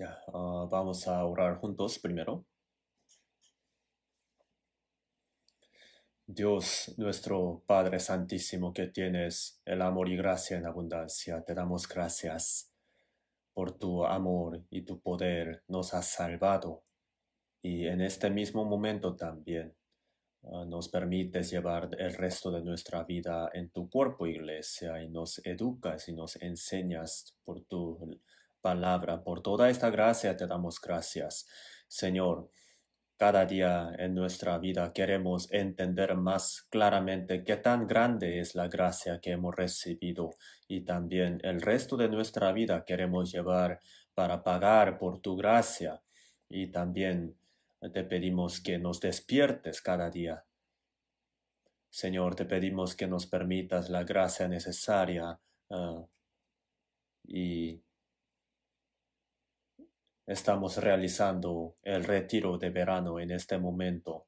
Ah, vamos a orar juntos primero. Dios, nuestro Padre Santísimo, que tienes el amor y gracia en abundancia, te damos gracias por tu amor y tu poder nos has salvado. Y en este mismo momento también ah, nos permites llevar el resto de nuestra vida en tu cuerpo, iglesia, y nos educas y nos enseñas por tu palabra. Por toda esta gracia te damos gracias, Señor. Cada día en nuestra vida queremos entender más claramente qué tan grande es la gracia que hemos recibido y también el resto de nuestra vida queremos llevar para pagar por tu gracia y también te pedimos que nos despiertes cada día. Señor, te pedimos que nos permitas la gracia necesaria ah, y Estamos realizando el retiro de verano en este momento.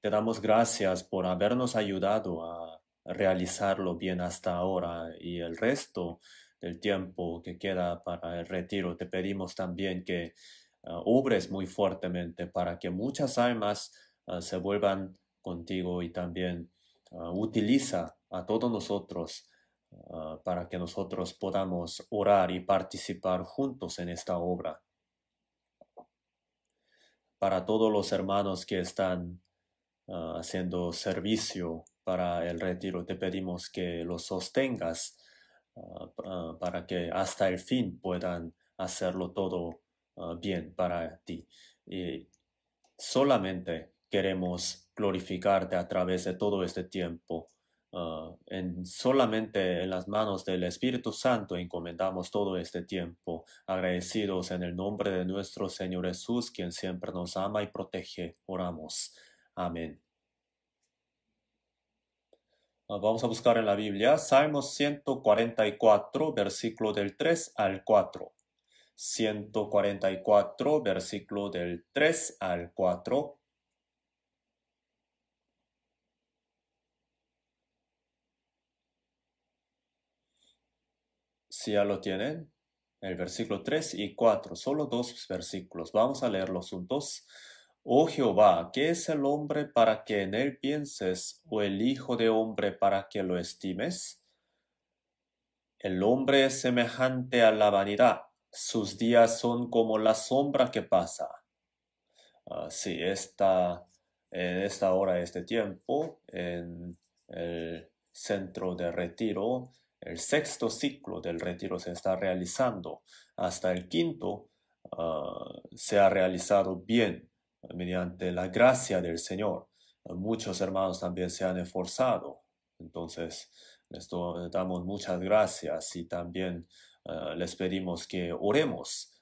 Te damos gracias por habernos ayudado a realizarlo bien hasta ahora y el resto del tiempo que queda para el retiro. Te pedimos también que obres eh, muy fuertemente para que muchas almas eh, se vuelvan contigo y también eh, utiliza a todos nosotros para que nosotros podamos orar y participar juntos en esta obra para todos los hermanos que están ah, haciendo servicio para el retiro. Te pedimos que los sostengas ah, ah, para que hasta el fin puedan hacerlo todo bien para ti. Y solamente queremos glorificarte a través de todo este tiempo Ah, solamente en las manos del Espíritu Santo encomendamos todo este tiempo, agradecidos en el nombre de nuestro Señor Jesús, quien siempre nos ama y protege. Oramos. Amén. Ah, vamos a buscar en la Biblia Salmos 144, versículo del 3 al 4. 144, versículo del 3 al 4. ya lo tienen, el versículo 3 y 4, solo dos versículos. Vamos a leerlos juntos. Oh Jehová, ¿qué es el hombre para que en él pienses, o el hijo de hombre para que lo estimes? El hombre es semejante a la vanidad, sus días son como la sombra que pasa. Si ah, sí, esta, en esta hora, este tiempo, en el centro de retiro, el sexto ciclo del retiro se está realizando. Hasta el quinto ah, se ha realizado bien ah, mediante la gracia del Señor. Ah, muchos hermanos también se han esforzado. Entonces, les eh, damos muchas gracias y también les pedimos que oremos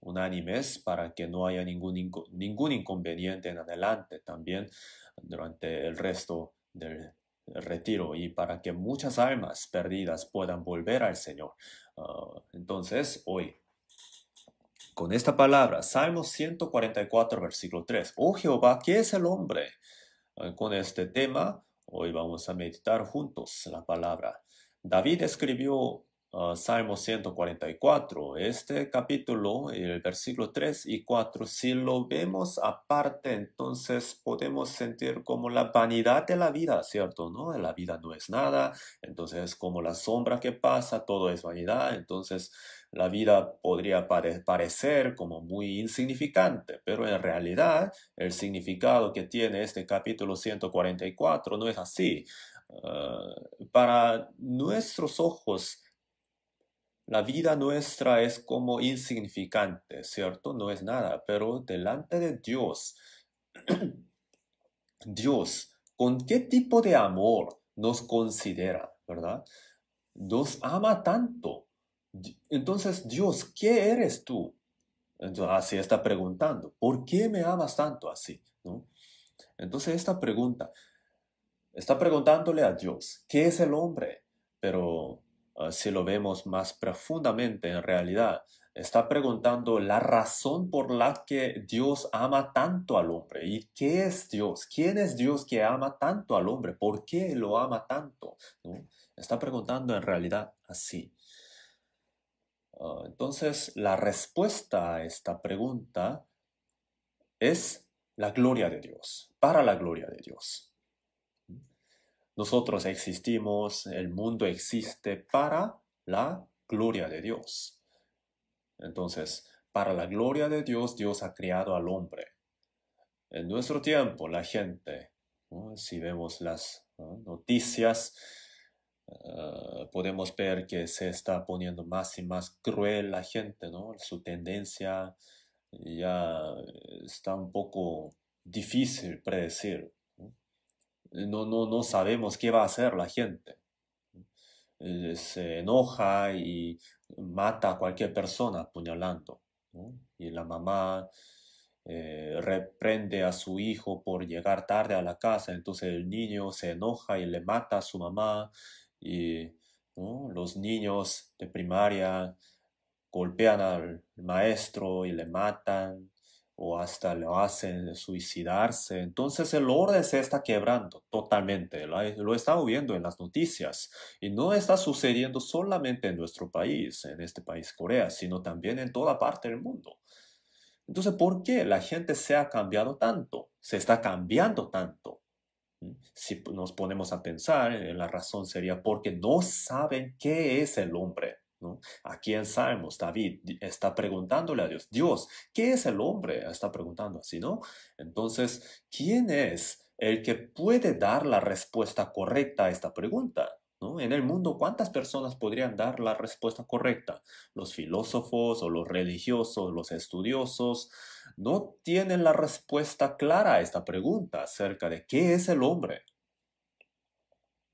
unánimes para que no haya ningún, ningún inconveniente en adelante también durante el resto del retiro y para que muchas almas perdidas puedan volver al Señor. Ah, entonces, hoy, con esta palabra, Salmo 144, versículo 3, oh Jehová, ¿qué es el hombre? Ah, con este tema, hoy vamos a meditar juntos la palabra. David escribió Ah, Salmo 144. Este capítulo, el versículo 3 y 4, si lo vemos aparte, entonces podemos sentir como la vanidad de la vida, ¿cierto? ¿No? La vida no es nada, entonces como la sombra que pasa, todo es vanidad, entonces la vida podría parecer como muy insignificante, pero en realidad el significado que tiene este capítulo 144 no es así. Ah, para nuestros ojos, la vida nuestra es como insignificante, ¿cierto? No es nada, pero delante de Dios, Dios, ¿con qué tipo de amor nos considera, verdad? Nos ama tanto. Entonces, Dios, ¿qué eres tú? Entonces, así está preguntando, ¿por qué me amas tanto así? Entonces, esta pregunta, está preguntándole a Dios, ¿qué es el hombre? Pero Ah, si lo vemos más profundamente en realidad, está preguntando la razón por la que Dios ama tanto al hombre. ¿Y qué es Dios? ¿Quién es Dios que ama tanto al hombre? ¿Por qué lo ama tanto? Está preguntando en realidad así. Ah, entonces, la respuesta a esta pregunta es la gloria de Dios, para la gloria de Dios. Nosotros existimos, el mundo existe para la gloria de Dios. Entonces, para la gloria de Dios, Dios ha creado al hombre. En nuestro tiempo, la gente, si vemos las noticias, eh, podemos ver que se está poniendo más y más cruel la gente, ¿no? Su tendencia ya está un poco difícil predecir no, no, no sabemos qué va a hacer la gente. Eh, se enoja y mata a cualquier persona apuñalando. Y la mamá eh, reprende a su hijo por llegar tarde a la casa, entonces el niño se enoja y le mata a su mamá. Y los niños de primaria golpean al maestro y le matan o hasta lo hacen suicidarse. Entonces el orden se está quebrando totalmente. Lo estamos viendo en las noticias y no está sucediendo solamente en nuestro país, en este país Corea, sino también en toda parte del mundo. Entonces, ¿por qué la gente se ha cambiado tanto? Se está cambiando tanto. ¿Mm? Si nos ponemos a pensar, eh, la razón sería porque no saben qué es el hombre. Aquí en Salmos, David está preguntándole a Dios, Dios, ¿qué es el hombre? Está preguntando así, ¿no? Entonces, ¿quién es el que puede dar la respuesta correcta a esta pregunta? ¿No? En el mundo, ¿cuántas personas podrían dar la respuesta correcta? Los filósofos o los religiosos, los estudiosos, no tienen la respuesta clara a esta pregunta acerca de qué es el hombre.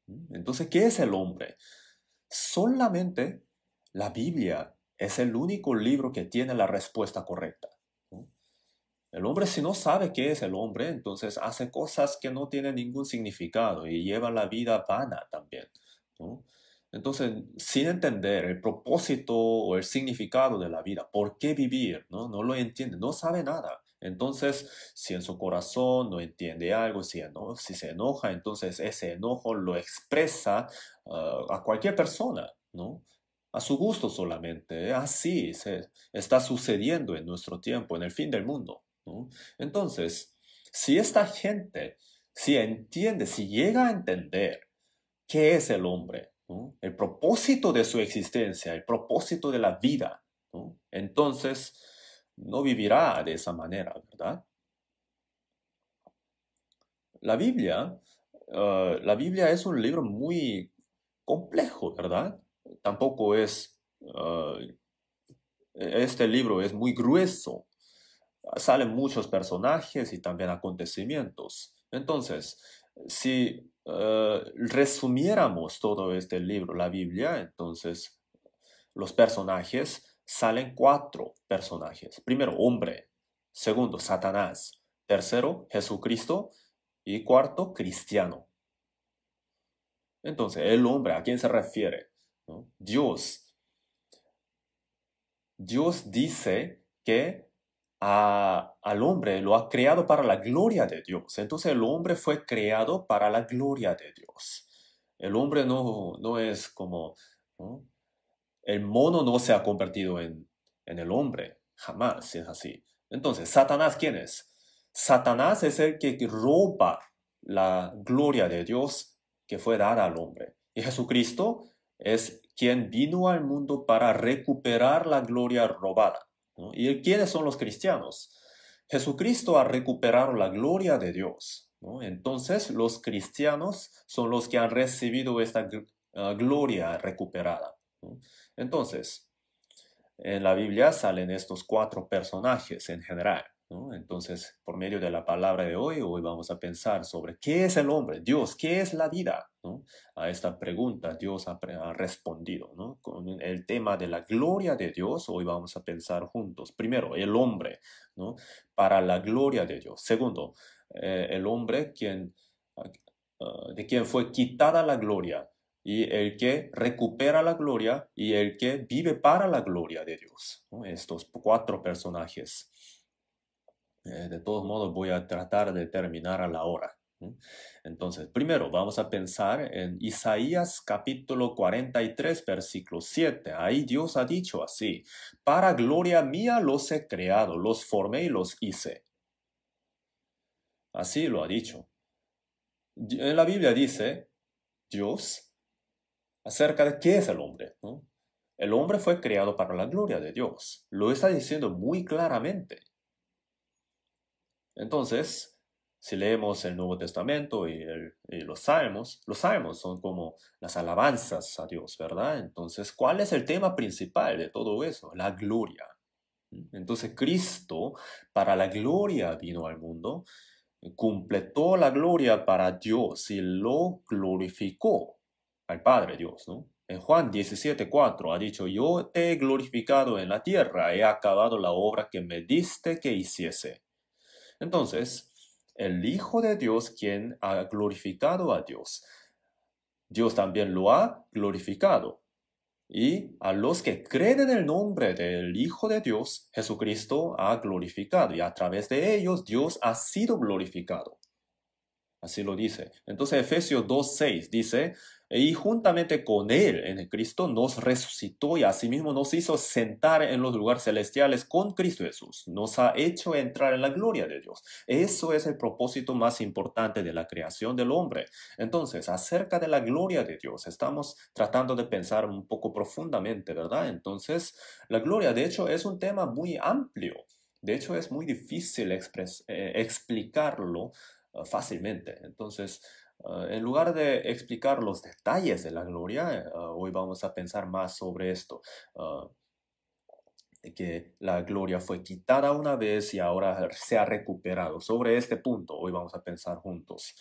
¿Mm? Entonces, ¿qué es el hombre? Solamente la Biblia es el único libro que tiene la respuesta correcta. El hombre si no sabe qué es el hombre, entonces hace cosas que no tienen ningún significado y lleva la vida vana también. Entonces, sin entender el propósito o el significado de la vida, ¿por qué vivir? ¿no? no lo entiende, no sabe nada. Entonces, si en su corazón no entiende algo, si, se enoja, entonces ese enojo lo expresa ah, a cualquier persona, ¿no? a su gusto solamente. ¿eh? Así se está sucediendo en nuestro tiempo, en el fin del mundo. Entonces, si esta gente, si entiende, si llega a entender qué es el hombre, el propósito de su existencia, el propósito de la vida, entonces no vivirá de esa manera, ¿verdad? La Biblia, eh, la Biblia es un libro muy complejo, ¿verdad? tampoco es, ah, este libro es muy grueso, salen muchos personajes y también acontecimientos. Entonces, si ah, resumiéramos todo este libro, la Biblia, entonces los personajes salen cuatro personajes. Primero, hombre. Segundo, Satanás. Tercero, Jesucristo. Y cuarto, cristiano. Entonces, el hombre, ¿a quién se refiere? Dios. Dios dice que al hombre lo ha creado para la gloria de Dios. Entonces el hombre fue creado para la gloria de Dios. El hombre no, no es como... El mono no se ha convertido en, en el hombre. Jamás es así. Entonces, ¿Satanás quién es? Satanás es el que roba la gloria de Dios que fue dada al hombre. Y Jesucristo es quien vino al mundo para recuperar la gloria robada. ¿Y quiénes son los cristianos? Jesucristo ha recuperado la gloria de Dios. Entonces los cristianos son los que han recibido esta ah, gloria recuperada. Entonces, en la Biblia salen estos cuatro personajes en general. Entonces, por medio de la palabra de hoy, hoy vamos a pensar sobre qué es el hombre, Dios, qué es la vida. A esta pregunta Dios ha, respondido. Con el tema de la gloria de Dios, hoy vamos a pensar juntos. Primero, el hombre, para la gloria de Dios. Segundo, eh, el hombre ah, de quien fue quitada la gloria y el que recupera la gloria y el que vive para la gloria de Dios. Estos cuatro personajes. Eh, de todos modos voy a tratar de terminar a la hora. Entonces, primero vamos a pensar en Isaías capítulo 43, versículo 7. Ahí Dios ha dicho así, para gloria mía los he creado, los formé y los hice. Así lo ha dicho. En la Biblia dice, Dios, acerca de qué es el hombre. El hombre fue creado para la gloria de Dios. Lo está diciendo muy claramente. Entonces, si leemos el Nuevo Testamento y, los salmos, los salmos son como las alabanzas a Dios, ¿verdad? Entonces, ¿cuál es el tema principal de todo eso? La gloria. Entonces, Cristo, para la gloria, vino al mundo, completó la gloria para Dios y lo glorificó al Padre Dios, ¿no? En Juan 17:4 ha dicho, yo te he glorificado en la tierra, he acabado la obra que me diste que hiciese. Entonces, el Hijo de Dios quien ha glorificado a Dios, Dios también lo ha glorificado. Y a los que creen en el nombre del Hijo de Dios, Jesucristo ha glorificado y a través de ellos Dios ha sido glorificado. Así lo dice. Entonces Efesios 2.6 dice, y juntamente con Él en Cristo nos resucitó y asimismo nos hizo sentar en los lugares celestiales con Cristo Jesús. Nos ha hecho entrar en la gloria de Dios. Eso es el propósito más importante de la creación del hombre. Entonces, acerca de la gloria de Dios, estamos tratando de pensar un poco profundamente, ¿verdad? Entonces, la gloria, de hecho, es un tema muy amplio. De hecho, es muy difícil eh, explicarlo Ah, fácilmente. Entonces, ah, en lugar de explicar los detalles de la gloria, ah, hoy vamos a pensar más sobre esto. que la gloria fue quitada una vez y ahora se ha recuperado. Sobre este punto, hoy vamos a pensar juntos.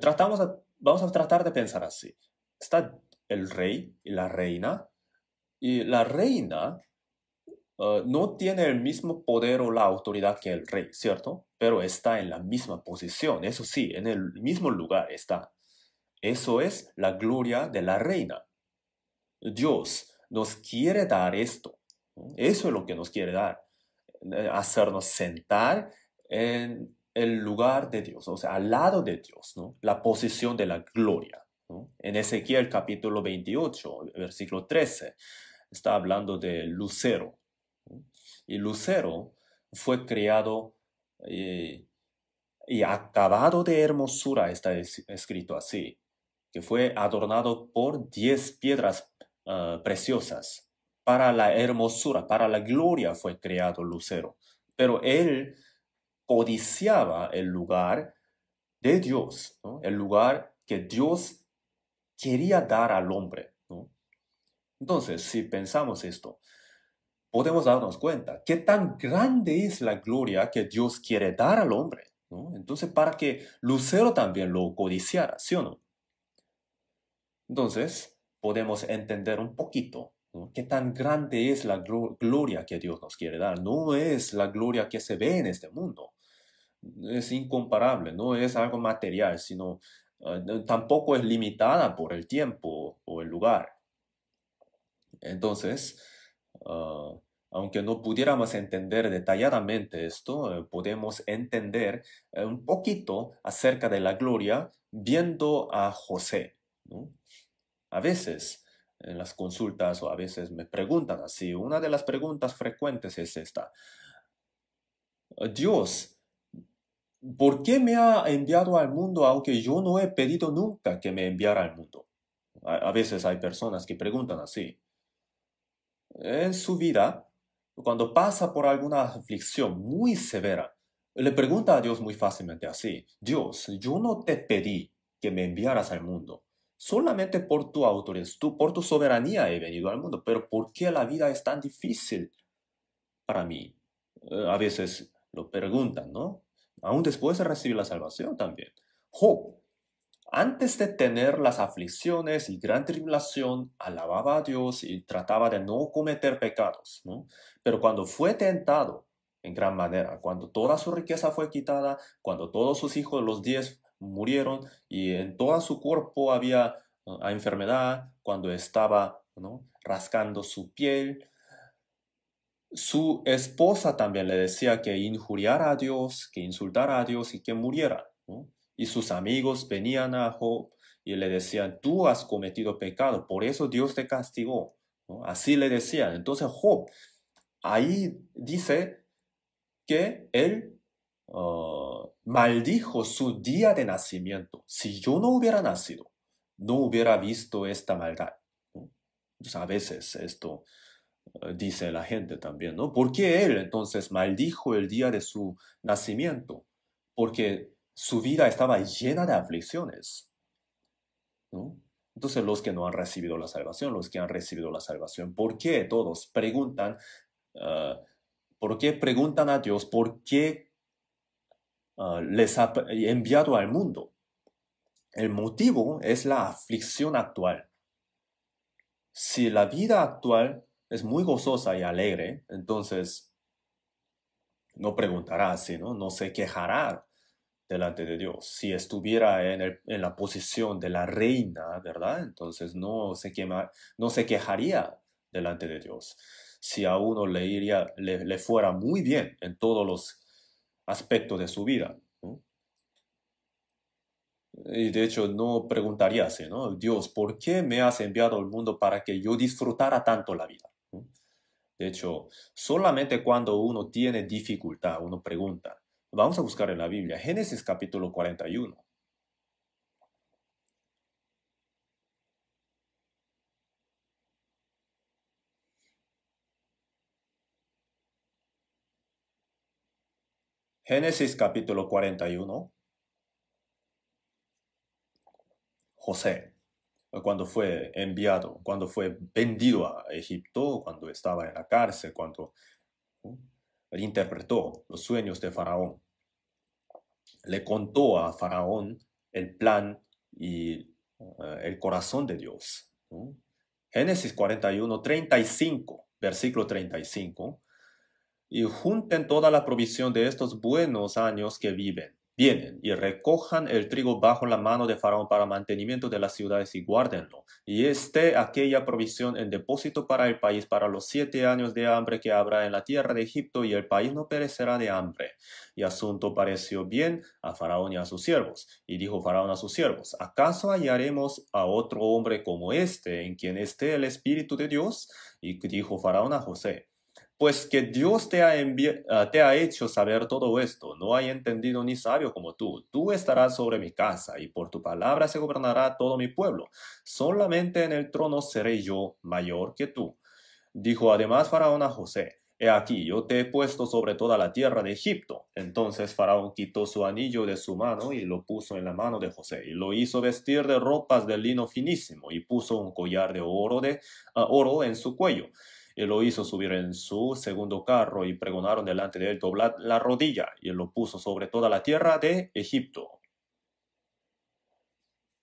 tratamos vamos a tratar de pensar así. Está el rey y la reina, y la reina no tiene el mismo poder o la autoridad que el rey, ¿cierto? pero está en la misma posición, eso sí, en el mismo lugar está. Eso es la gloria de la reina. Dios nos quiere dar esto. Eso es lo que nos quiere dar. Hacernos sentar en el lugar de Dios, o sea, al lado de Dios, ¿no? la posición de la gloria. En Ezequiel capítulo 28, versículo 13, está hablando de Lucero. Y Lucero fue creado eh, y, acabado de hermosura está escrito así, que fue adornado por diez piedras ah, preciosas. Para la hermosura, para la gloria fue creado Lucero. Pero él codiciaba el lugar de Dios, el lugar que Dios quería dar al hombre. Entonces, si pensamos esto, podemos darnos cuenta qué tan grande es la gloria que Dios quiere dar al hombre. ¿no? Entonces, para que Lucero también lo codiciara, ¿sí o no? Entonces, podemos entender un poquito ¿no? qué tan grande es la gloria que Dios nos quiere dar. No es la gloria que se ve en este mundo. Es incomparable, no es algo material, sino eh, tampoco es limitada por el tiempo o el lugar. Entonces, Ah, aunque no pudiéramos entender detalladamente esto, eh, podemos entender eh, un poquito acerca de la gloria viendo a José. A veces en las consultas o a veces me preguntan así, una de las preguntas frecuentes es esta. Dios, ¿por qué me ha enviado al mundo aunque yo no he pedido nunca que me enviara al mundo? a veces hay personas que preguntan así en su vida, cuando pasa por alguna aflicción muy severa, le pregunta a Dios muy fácilmente así, Dios, yo no te pedí que me enviaras al mundo. Solamente por tu autoridad, tú, por tu soberanía he venido al mundo, pero ¿por qué la vida es tan difícil para mí? Eh, a veces lo preguntan, ¿no? Aún después de recibir la salvación también. Job antes de tener las aflicciones y gran tribulación, alababa a Dios y trataba de no cometer pecados, ¿no? Pero cuando fue tentado, en gran manera, cuando toda su riqueza fue quitada, cuando todos sus hijos, los diez, murieron y en todo su cuerpo había uh, enfermedad, cuando estaba rascando su piel, su esposa también le decía que injuriara a Dios, que insultara a Dios y que muriera. ¿no? Y sus amigos venían a Job y le decían, tú has cometido pecado, por eso Dios te castigó. Así le decían. Entonces Job ahí dice que él ah, maldijo su día de nacimiento. Si yo no hubiera nacido, no hubiera visto esta maldad. Pues a veces esto ah, dice la gente también, ¿no? ¿Por qué él entonces maldijo el día de su nacimiento? Porque su vida estaba llena de aflicciones. Entonces los que no han recibido la salvación, los que han recibido la salvación, ¿por qué todos preguntan? Ah, ¿Por qué preguntan a Dios? ¿Por qué ah, les ha enviado al mundo? El motivo es la aflicción actual. Si la vida actual es muy gozosa y alegre, entonces no preguntará sino ¿no? No se quejará delante de Dios. Si estuviera en, la posición de la reina, ¿verdad? Entonces no se, no se quejaría delante de Dios. Si a uno le, iría, le, fuera muy bien en todos los aspectos de su vida. Y de hecho no preguntaría ¿no? Dios, ¿por qué me has enviado al mundo para que yo disfrutara tanto la vida? De hecho, solamente cuando uno tiene dificultad, uno pregunta, Vamos a buscar en la Biblia, Génesis capítulo 41. Génesis capítulo 41. José, cuando fue enviado, cuando fue vendido a Egipto, cuando estaba en la cárcel, cuando interpretó los sueños de Faraón. Le contó a Faraón el plan y eh, el corazón de Dios. Génesis 41, 35, versículo 35. Y junten toda la provisión de estos buenos años que viven Vienen y recojan el trigo bajo la mano de Faraón para mantenimiento de las ciudades y guárdenlo. Y esté aquella provisión en depósito para el país para los siete años de hambre que habrá en la tierra de Egipto y el país no perecerá de hambre. Y asunto pareció bien a Faraón y a sus siervos. Y dijo Faraón a sus siervos, ¿acaso hallaremos a otro hombre como este en quien esté el Espíritu de Dios? Y dijo Faraón a José, pues que Dios te ha, ah, ha hecho saber todo esto, no hay entendido ni sabio como tú. Tú estarás sobre mi casa, y por tu palabra se gobernará todo mi pueblo. Solamente en el trono seré yo mayor que tú. Dijo además Faraón a José, He aquí, yo te he puesto sobre toda la tierra de Egipto. Entonces Faraón quitó su anillo de su mano y lo puso en la mano de José, y lo hizo vestir de ropas de lino finísimo, y puso un collar de oro, de, ah, oro en su cuello y lo hizo subir en su segundo carro y pregonaron delante de él doblar la rodilla y él lo puso sobre toda la tierra de Egipto.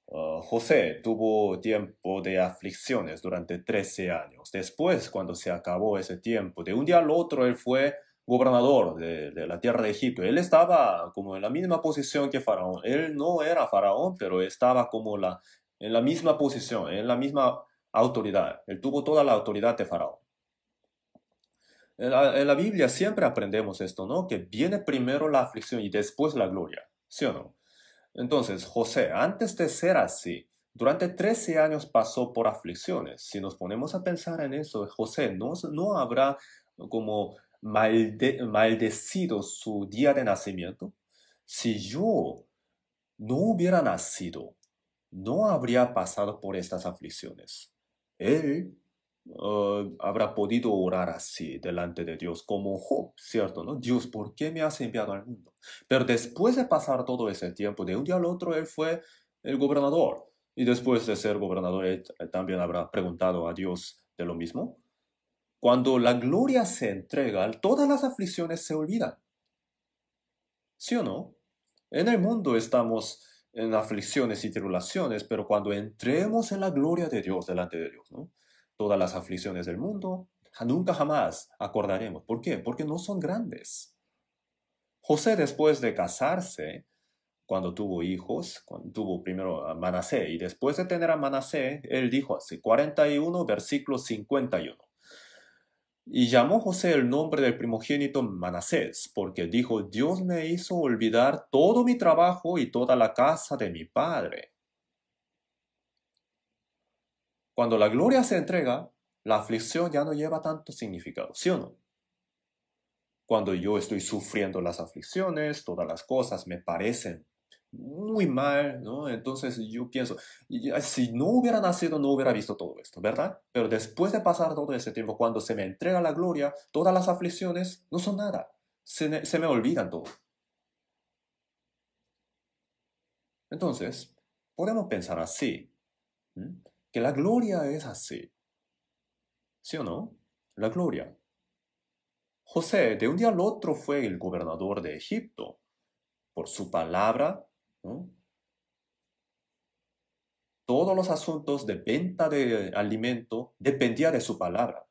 Ah, José tuvo tiempo de aflicciones durante 13 años. Después, cuando se acabó ese tiempo, de un día al otro él fue gobernador de, la tierra de Egipto. Él estaba como en la misma posición que Faraón. Él no era Faraón, pero estaba como la, en la misma posición, en la misma autoridad. Él tuvo toda la autoridad de Faraón. En la, Biblia siempre aprendemos esto, ¿no? Que viene primero la aflicción y después la gloria, ¿sí o no? Entonces, José, antes de ser así, durante 13 años pasó por aflicciones. Si nos ponemos a pensar en eso, José no, no habrá como maldecido su día de nacimiento. Si yo no hubiera nacido, no habría pasado por estas aflicciones. Él eh, habrá podido orar así delante de Dios, como Job, ¿cierto? ¿no? Dios, ¿por qué me has enviado al mundo? Pero después de pasar todo ese tiempo, de un día al otro, él fue el gobernador. Y después de ser gobernador, él también habrá preguntado a Dios de lo mismo. Cuando la gloria se entrega, todas las aflicciones se olvidan. ¿Sí o no? En el mundo estamos en aflicciones y tribulaciones, pero cuando entremos en la gloria de Dios, delante de Dios, ¿no? todas las aflicciones del mundo, nunca jamás acordaremos. ¿Por qué? Porque no son grandes. José después de casarse, cuando tuvo hijos, cuando tuvo primero a Manasé, y después de tener a Manasé, él dijo así, 41, versículo 51. Y llamó José el nombre del primogénito Manasés, porque dijo, Dios me hizo olvidar todo mi trabajo y toda la casa de mi padre cuando la gloria se entrega, la aflicción ya no lleva tanto significado, ¿sí o no? Cuando yo estoy sufriendo las aflicciones, todas las cosas me parecen muy mal, ¿no? Entonces yo pienso, si no hubiera nacido no hubiera visto todo esto, ¿verdad? Pero después de pasar todo ese tiempo, cuando se me entrega la gloria, todas las aflicciones no son nada, se, me, olvidan todo. Entonces, podemos pensar así la gloria es así. ¿Sí o no? La gloria. José de un día al otro fue el gobernador de Egipto. Por su palabra, todos los asuntos de venta de alimento dependían de su palabra.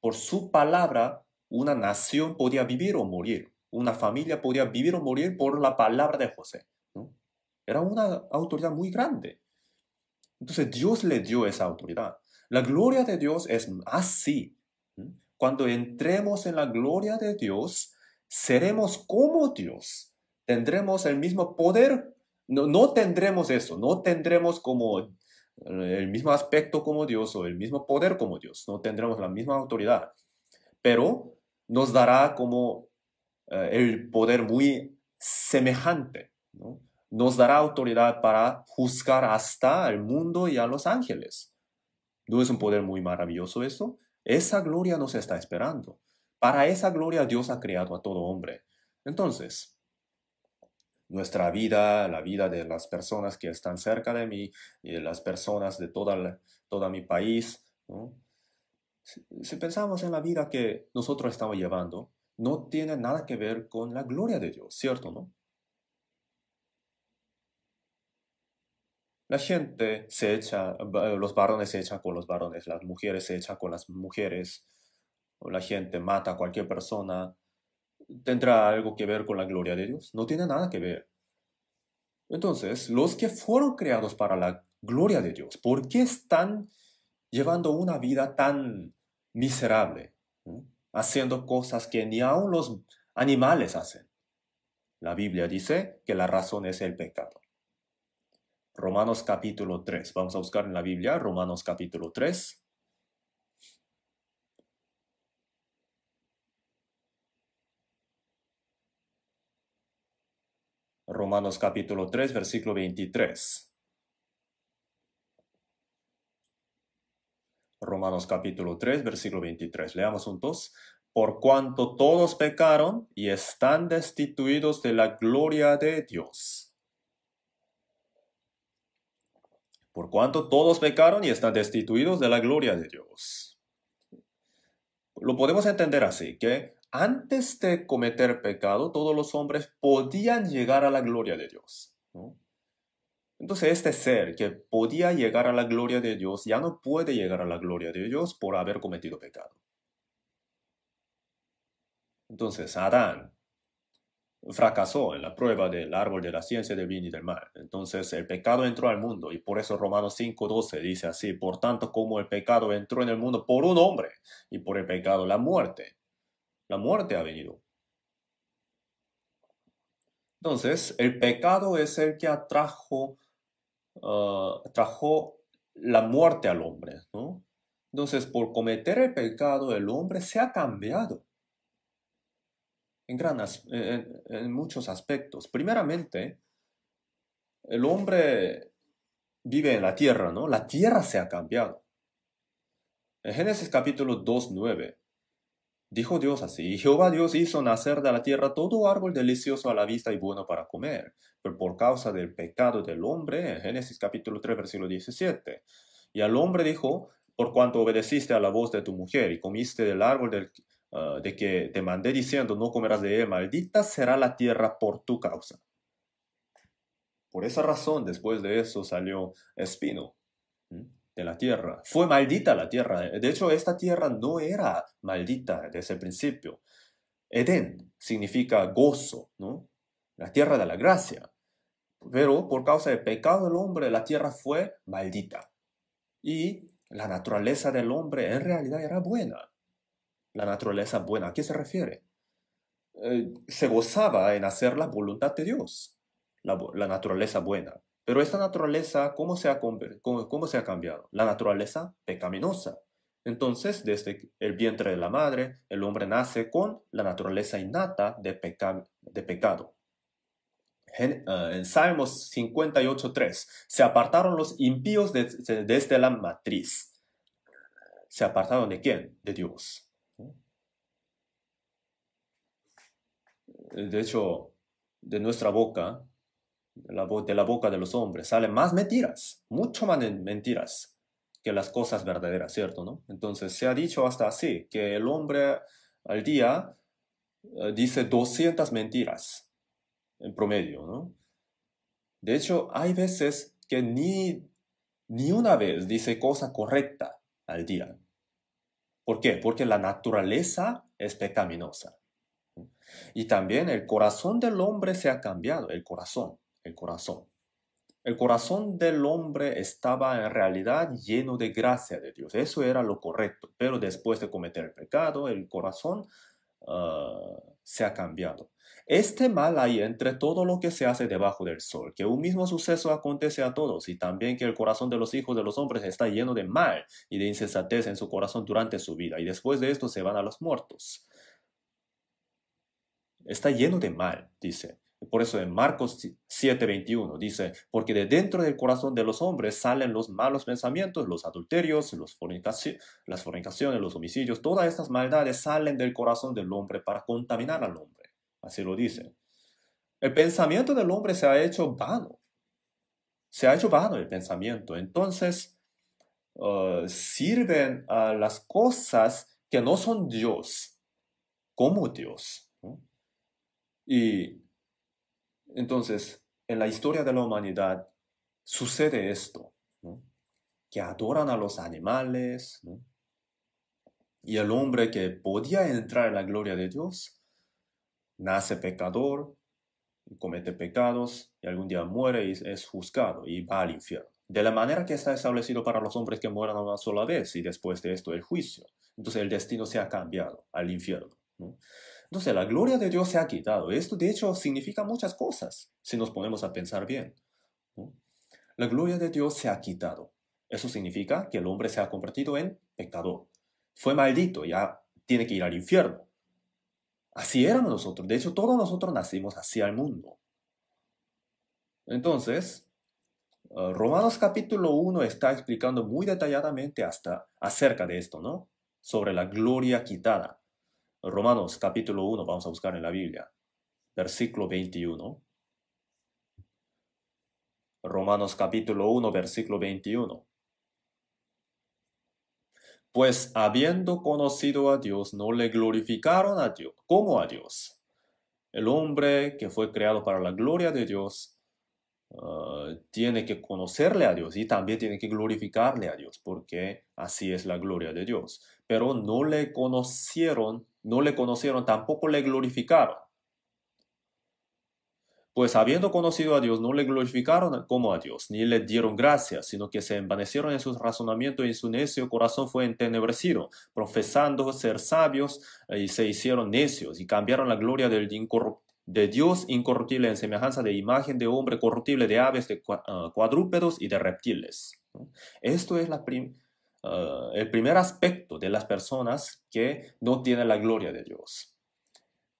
Por su palabra, una nación podía vivir o morir. Una familia podía vivir o morir por la palabra de José. Era una autoridad muy grande. Entonces Dios le dio esa autoridad. La gloria de Dios es así. Cuando entremos en la gloria de Dios, seremos como Dios. Tendremos el mismo poder. No, no tendremos eso. No tendremos como eh, el mismo aspecto como Dios o el mismo poder como Dios. No tendremos la misma autoridad. Pero nos dará como eh, el poder muy semejante. ¿no? nos dará autoridad para juzgar hasta el mundo y a los ángeles. ¿No es un poder muy maravilloso eso? Esa gloria nos está esperando. Para esa gloria Dios ha creado a todo hombre. Entonces, nuestra vida, la vida de las personas que están cerca de mí, y de las personas de todo mi país, si, si pensamos en la vida que nosotros estamos llevando, no tiene nada que ver con la gloria de Dios, ¿cierto? ¿no? La gente se echa, eh, los varones se echan con los varones, las mujeres se echan con las mujeres, la gente mata a cualquier persona. ¿Tendrá algo que ver con la gloria de Dios? No tiene nada que ver. Entonces, los que fueron creados para la gloria de Dios, ¿por qué están llevando una vida tan miserable? Haciendo cosas que ni aun los animales hacen. La Biblia dice que la razón es el pecado. Romanos capítulo 3. Vamos a buscar en la Biblia Romanos capítulo 3. Romanos capítulo 3, versículo 23. Romanos capítulo 3, versículo 23. Leamos juntos. Por cuanto todos pecaron y están destituidos de la gloria de Dios por cuanto todos pecaron y están destituidos de la gloria de Dios. Lo podemos entender así, que antes de cometer pecado, todos los hombres podían llegar a la gloria de Dios. Entonces este ser que podía llegar a la gloria de Dios ya no puede llegar a la gloria de Dios por haber cometido pecado. Entonces Adán fracasó en la prueba del árbol de la ciencia del bien y del mal. Entonces el pecado entró al mundo y por eso Romanos 5.12 dice así, por tanto como el pecado entró en el mundo por un hombre y por el pecado la muerte. La muerte ha venido. Entonces el pecado es el que atrajo, ah, la muerte al hombre. Entonces por cometer el pecado el hombre se ha cambiado eh, en, en, muchos aspectos. Primeramente, el hombre vive en la tierra, ¿no? La tierra se ha cambiado. En Génesis capítulo 2, 9, dijo Dios así, y Jehová Dios hizo nacer de la tierra todo árbol delicioso a la vista y bueno para comer, pero por causa del pecado del hombre, en Génesis capítulo 3, versículo 17, y al hombre dijo, por cuanto obedeciste a la voz de tu mujer y comiste del árbol del eh, de que te mandé diciendo no comerás de él, maldita será la tierra por tu causa. Por esa razón, después de eso salió espino de la tierra. Fue maldita la tierra. De hecho, esta tierra no era maldita desde el principio. Edén significa gozo, ¿no? La tierra de la gracia. Pero por causa del pecado del hombre, la tierra fue maldita. Y la naturaleza del hombre en realidad era buena la naturaleza buena. ¿A qué se refiere? Eh, se gozaba en hacer la voluntad de Dios, la, naturaleza buena. Pero esta naturaleza, ¿cómo se, ha, cómo, se ha cambiado? La naturaleza pecaminosa. Entonces, desde el vientre de la madre, el hombre nace con la naturaleza innata de, de pecado. En, eh, en Salmos 58.3, se apartaron los impíos desde este la matriz. ¿Se apartaron de quién? De Dios. de hecho, de nuestra boca, de la, de la boca de los hombres, salen más mentiras, mucho más mentiras que las cosas verdaderas, ¿cierto? No? Entonces, se ha dicho hasta así, que el hombre al día eh, dice 200 mentiras en promedio, ¿no? De hecho, hay veces que ni, ni una vez dice cosa correcta al día. ¿Por qué? Porque la naturaleza es pecaminosa. Y también el corazón del hombre se ha cambiado, el corazón, el corazón. El corazón del hombre estaba en realidad lleno de gracia de Dios, eso era lo correcto, pero después de cometer el pecado, el corazón ah, se ha cambiado. Este mal hay entre todo lo que se hace debajo del sol, que un mismo suceso acontece a todos, y también que el corazón de los hijos de los hombres está lleno de mal y de insensatez en su corazón durante su vida, y después de esto se van a los muertos está lleno de mal, dice. Por eso en Marcos 7:21 dice, porque de dentro del corazón de los hombres salen los malos pensamientos, los adulterios, las fornicaciones, los homicidios, todas estas maldades salen del corazón del hombre para contaminar al hombre. Así lo dice. El pensamiento del hombre se ha hecho vano. Se ha hecho vano el pensamiento. Entonces, uh, sirven a las cosas que no son Dios como Dios. Y entonces, en la historia de la humanidad sucede esto, que adoran a los animales, y el hombre que podía entrar en la gloria de Dios, nace pecador, comete pecados, y algún día muere y es juzgado y va al infierno. De la manera que está establecido para los hombres que mueran una sola vez y después de esto el juicio. Entonces el destino se ha cambiado al infierno. Entonces la gloria de Dios se ha quitado. Esto de hecho significa muchas cosas, si nos ponemos a pensar bien. La gloria de Dios se ha quitado. Eso significa que el hombre se ha convertido en pecador. Fue maldito, ya tiene que ir al infierno. Así éramos nosotros. De hecho, todos nosotros nacimos así al mundo. Entonces, eh, Romanos capítulo 1 está explicando muy detalladamente hasta acerca de esto, ¿no? Sobre la gloria quitada. Romanos capítulo 1, vamos a buscar en la Biblia, versículo 21. Romanos capítulo 1, versículo 21. Pues habiendo conocido a Dios, no le glorificaron a Dios como a Dios. El hombre que fue creado para la gloria de Dios ah, tiene que conocerle a Dios y también tiene que glorificarle a Dios, porque así es la gloria de Dios pero no le conocieron, no le conocieron, tampoco le glorificaron. Pues habiendo conocido a Dios, no le glorificaron como a Dios, ni le dieron gracias, sino que se envanecieron en sus razonamientos y en su necio corazón fue entenebrecido, profesando ser sabios eh, y se hicieron necios y cambiaron la gloria de Dios incorruptible en semejanza de imagen de hombre corruptible, de aves, de ah, cuadrúpedos y de reptiles. Esto es la, primera... Eh, el primer aspecto de las personas que no tienen la gloria de Dios.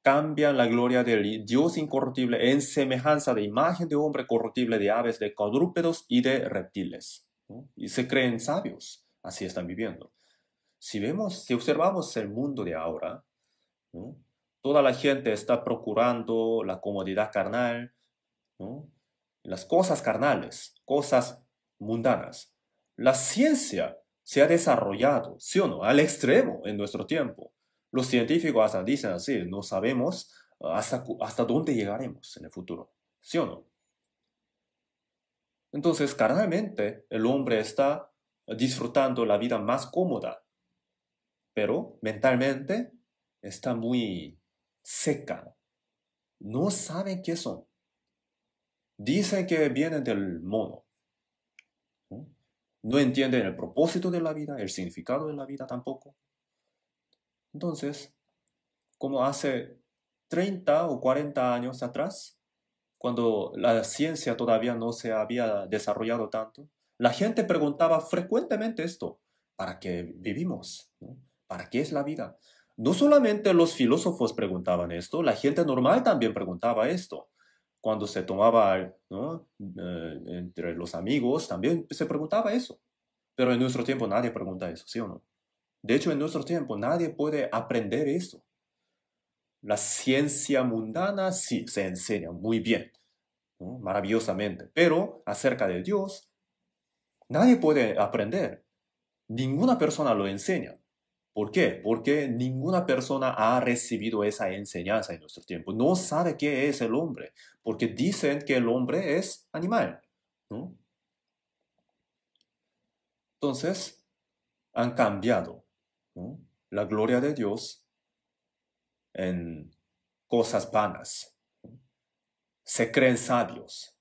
Cambian la gloria del Dios incorruptible en semejanza de imagen de hombre corruptible, de aves, de cuadrúpedos y de reptiles. Y se creen sabios. Así están viviendo. Si vemos, si observamos el mundo de ahora, toda la gente está procurando la comodidad carnal, las cosas carnales, cosas mundanas. La ciencia se ha desarrollado, sí o no, al extremo en nuestro tiempo. Los científicos hasta dicen así, no sabemos ah, hasta, hasta dónde llegaremos en el futuro, sí o no. Entonces, carnalmente, el hombre está disfrutando la vida más cómoda, pero mentalmente está muy seca. No sabe qué son. Dicen que vienen del mono, no entienden el propósito de la vida, el significado de la vida tampoco. Entonces, como hace 30 o 40 años atrás, cuando la ciencia todavía no se había desarrollado tanto, la gente preguntaba frecuentemente esto, ¿para qué vivimos? ¿Para qué es la vida? No solamente los filósofos preguntaban esto, la gente normal también preguntaba esto cuando se tomaba eh, entre los amigos, también se preguntaba eso. Pero en nuestro tiempo nadie pregunta eso, ¿sí o no? De hecho, en nuestro tiempo nadie puede aprender eso. La ciencia mundana sí se enseña muy bien, maravillosamente, pero acerca de Dios, nadie puede aprender. Ninguna persona lo enseña. ¿Por qué? Porque ninguna persona ha recibido esa enseñanza en nuestro tiempo. No sabe qué es el hombre, porque dicen que el hombre es animal. Entonces, han cambiado la gloria de Dios en cosas vanas. Se creen sabios.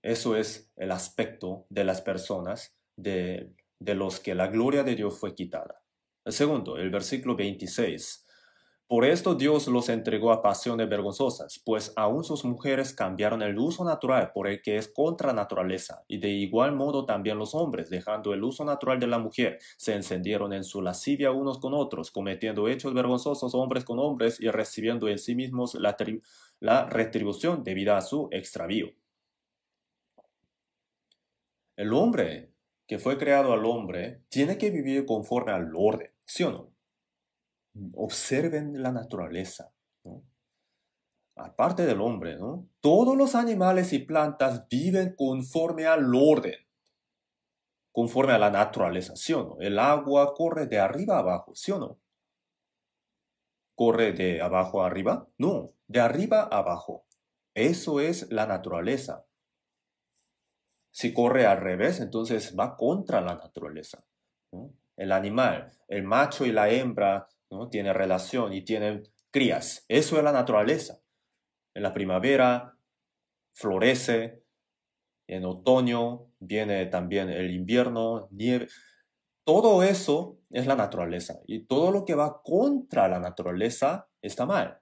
Eso es el aspecto de las personas de los que la gloria de Dios fue quitada. Segundo, el versículo 26. Por esto Dios los entregó a pasiones vergonzosas, pues aún sus mujeres cambiaron el uso natural por el que es contra naturaleza, y de igual modo también los hombres, dejando el uso natural de la mujer, se encendieron en su lascivia unos con otros, cometiendo hechos vergonzosos hombres con hombres y recibiendo en sí mismos la, la retribución debida a su extravío. El hombre que fue creado al hombre tiene que vivir conforme al orden ¿Sí o no? Observen la naturaleza. Aparte del hombre, ¿no? todos los animales y plantas viven conforme al orden, conforme a la naturaleza, ¿sí o no? El agua corre de arriba a abajo, ¿sí o no? ¿Corre de abajo a arriba? No, de arriba a abajo. Eso es la naturaleza. Si corre al revés, entonces va contra la naturaleza. ¿no? el animal, el macho y la hembra, ¿no? Tienen relación y tienen crías. Eso es la naturaleza. En la primavera florece, en otoño viene también el invierno, nieve. Todo eso es la naturaleza y todo lo que va contra la naturaleza está mal.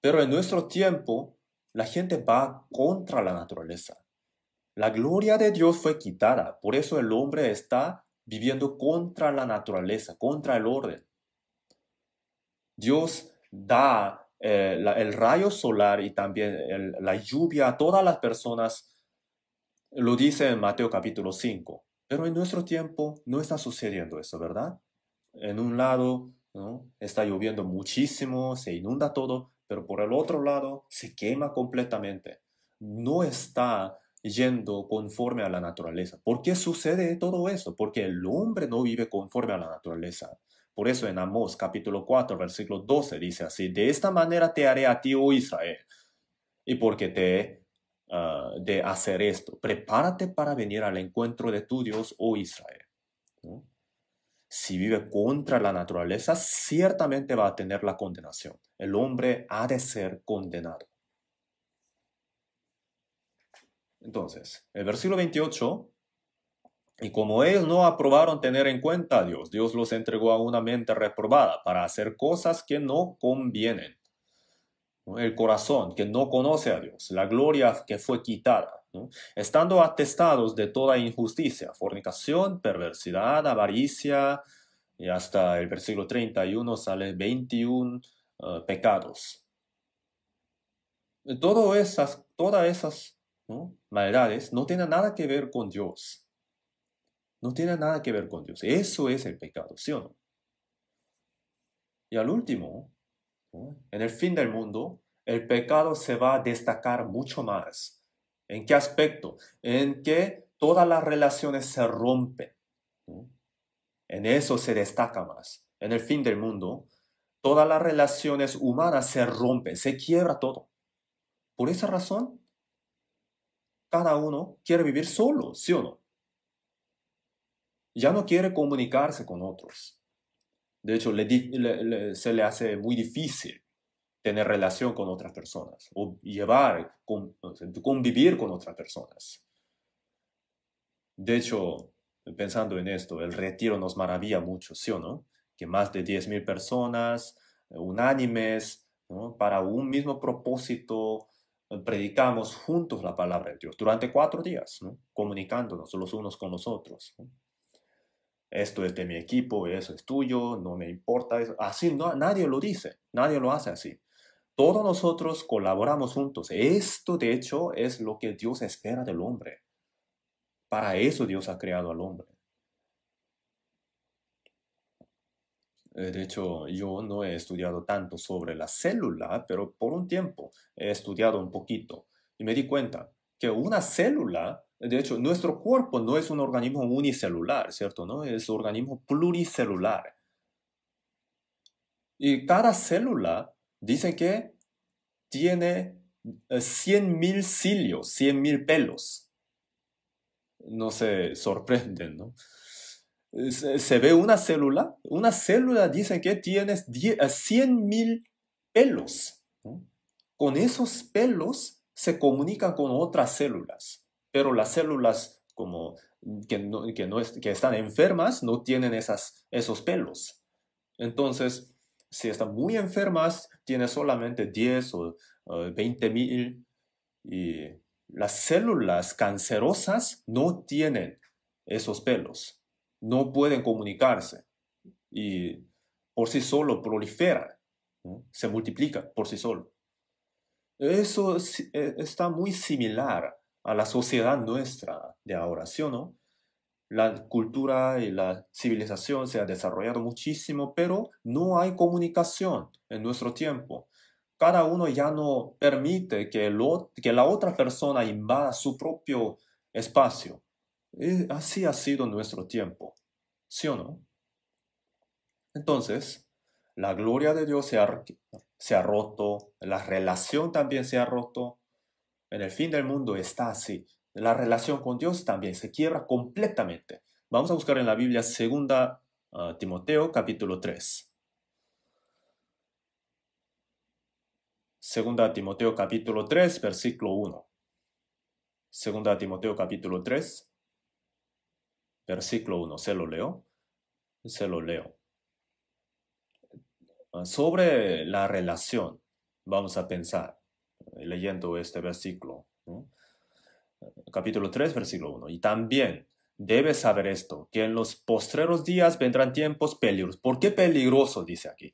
Pero en nuestro tiempo la gente va contra la naturaleza. La gloria de Dios fue quitada, por eso el hombre está viviendo contra la naturaleza, contra el orden. Dios da eh, el rayo solar y también la lluvia a todas las personas, lo dice en Mateo capítulo 5. Pero en nuestro tiempo no está sucediendo eso, ¿verdad? En un lado ¿no? está lloviendo muchísimo, se inunda todo, pero por el otro lado se quema completamente. No está yendo conforme a la naturaleza. ¿Por qué sucede todo esto? Porque el hombre no vive conforme a la naturaleza. Por eso en Amós capítulo 4 versículo 12 dice así, de esta manera te haré a ti, oh Israel, y porque te ah, de hacer esto, prepárate para venir al encuentro de tu Dios, oh Israel. Si vive contra la naturaleza, ciertamente va a tener la condenación. El hombre ha de ser condenado. Entonces, el versículo 28, y como ellos no aprobaron tener en cuenta a Dios, Dios los entregó a una mente reprobada para hacer cosas que no convienen. El corazón que no conoce a Dios, la gloria que fue quitada, estando atestados de toda injusticia, fornicación, perversidad, avaricia, y hasta el versículo 31 sale 21 eh, pecados. Todas esas, todas esas ¿no? no tiene nada que ver con Dios. No tiene nada que ver con Dios. Eso es el pecado, ¿sí o no? Y al último, en el fin del mundo, el pecado se va a destacar mucho más. ¿En qué aspecto? En que todas las relaciones se rompen. En eso se destaca más. En el fin del mundo, todas las relaciones humanas se rompen, se quiebra todo. Por esa razón, cada uno quiere vivir solo, ¿sí o no? Ya no quiere comunicarse con otros. De hecho, se le hace muy difícil tener relación con otras personas o llevar, convivir con otras personas. De hecho, pensando en esto, el retiro nos maravilla mucho, ¿sí o no? Que más de 10.000 personas eh, unánimes, para un mismo propósito, predicamos juntos la palabra de Dios durante cuatro días, comunicándonos los unos con los otros. Esto es de mi equipo, eso es tuyo, no me importa. Eso. Así nadie lo dice, nadie lo hace así. Todos nosotros colaboramos juntos. Esto, de hecho, es lo que Dios espera del hombre. Para eso Dios ha creado al hombre. Eh, de hecho, yo no he estudiado tanto sobre la célula, pero por un tiempo he estudiado un poquito y me di cuenta que una célula, de hecho, nuestro cuerpo no es un organismo unicelular, ¿cierto? No, es un organismo pluricelular. Y cada célula dice que tiene 100.000 eh, cilios, 100.000 pelos. No se sorprenden, ¿no? se, ve una célula, una célula dicen que tienes 100 eh, mil pelos. Con esos pelos se comunican con otras células, pero las células como que, no, que, no que están enfermas no tienen esas, esos pelos. Entonces, si están muy enfermas, tienen solamente 10 o veinte mil. Y las células cancerosas no tienen esos pelos no pueden comunicarse y por sí solo proliferan, se multiplica por sí solo. Eso eh, está muy similar a la sociedad nuestra de ahora, ¿sí o no? La cultura y la civilización se ha desarrollado muchísimo, pero no hay comunicación en nuestro tiempo. Cada uno ya no permite que, que la otra persona invada su propio espacio Así ha sido nuestro tiempo, ¿sí o no? Entonces, la gloria de Dios se ha, se ha roto, la relación también se ha roto. En el fin del mundo está así. La relación con Dios también se quiebra completamente. Vamos a buscar en la Biblia 2 ah, Timoteo capítulo 3. 2 Timoteo capítulo 3, versículo 1. 2 Timoteo capítulo 3, Versículo 1, ¿se lo leo? Se lo leo. Sobre la relación, vamos a pensar, eh, leyendo este versículo. Capítulo 3, versículo 1. Y también debes saber esto, que en los postreros días vendrán tiempos peligrosos. ¿Por qué peligroso? Dice aquí.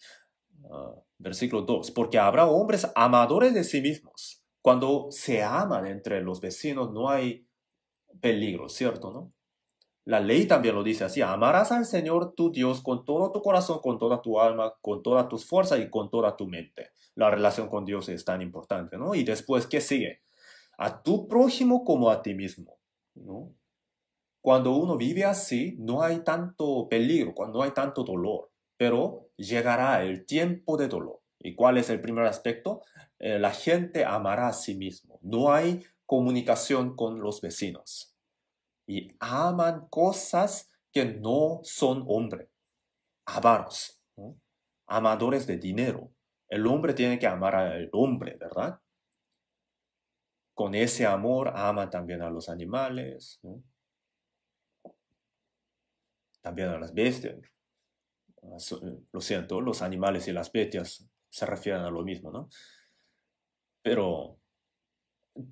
Ah, versículo 2. Porque habrá hombres amadores de sí mismos. Cuando se aman entre los vecinos no hay peligro, ¿cierto? ¿No? La ley también lo dice así, amarás al Señor tu Dios con todo tu corazón, con toda tu alma, con todas tus fuerzas y con toda tu mente. La relación con Dios es tan importante, ¿no? Y después, ¿qué sigue? A tu prójimo como a ti mismo, ¿no? Cuando uno vive así, no hay tanto peligro, cuando hay tanto dolor, pero llegará el tiempo de dolor. ¿Y cuál es el primer aspecto? Eh, la gente amará a sí mismo. No hay comunicación con los vecinos y aman cosas que no son hombre. Avaros, amadores de dinero. El hombre tiene que amar al hombre, ¿verdad? Con ese amor ama también a los animales, también a las bestias. Ah, eh, lo siento, los animales y las bestias se refieren a lo mismo, ¿no? Pero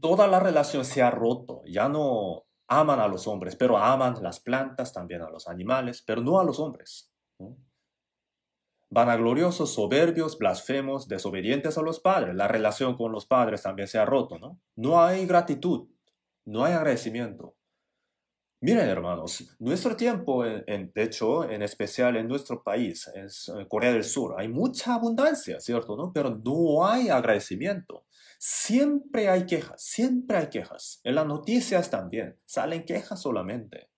toda la relación se ha roto, ya no aman a los hombres, pero aman las plantas, también a los animales, pero no a los hombres. Vanagloriosos, soberbios, blasfemos, desobedientes a los padres. La relación con los padres también se ha roto, ¿no? No hay gratitud, no hay agradecimiento. Miren, hermanos, nuestro tiempo, en, en, de hecho, en especial en nuestro país, en eh, Corea del Sur, hay mucha abundancia, ¿cierto? ¿no? Pero no hay agradecimiento. Siempre hay quejas, siempre hay quejas. En las noticias también salen quejas solamente.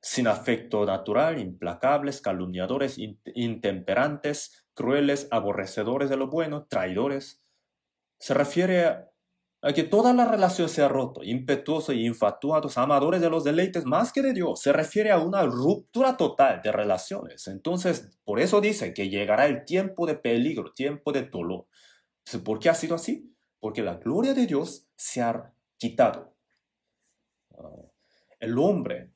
Sin afecto natural, implacables, calumniadores, intemperantes, crueles, aborrecedores de lo bueno, traidores. Se refiere a que toda la relación se ha roto, impetuoso, y infatuados, amadores de los deleites más que de Dios, se refiere a una ruptura total de relaciones. Entonces, por eso dice que llegará el tiempo de peligro, tiempo de dolor. Pues, ¿Por qué ha sido así? Porque la gloria de Dios se ha quitado. Ah, el hombre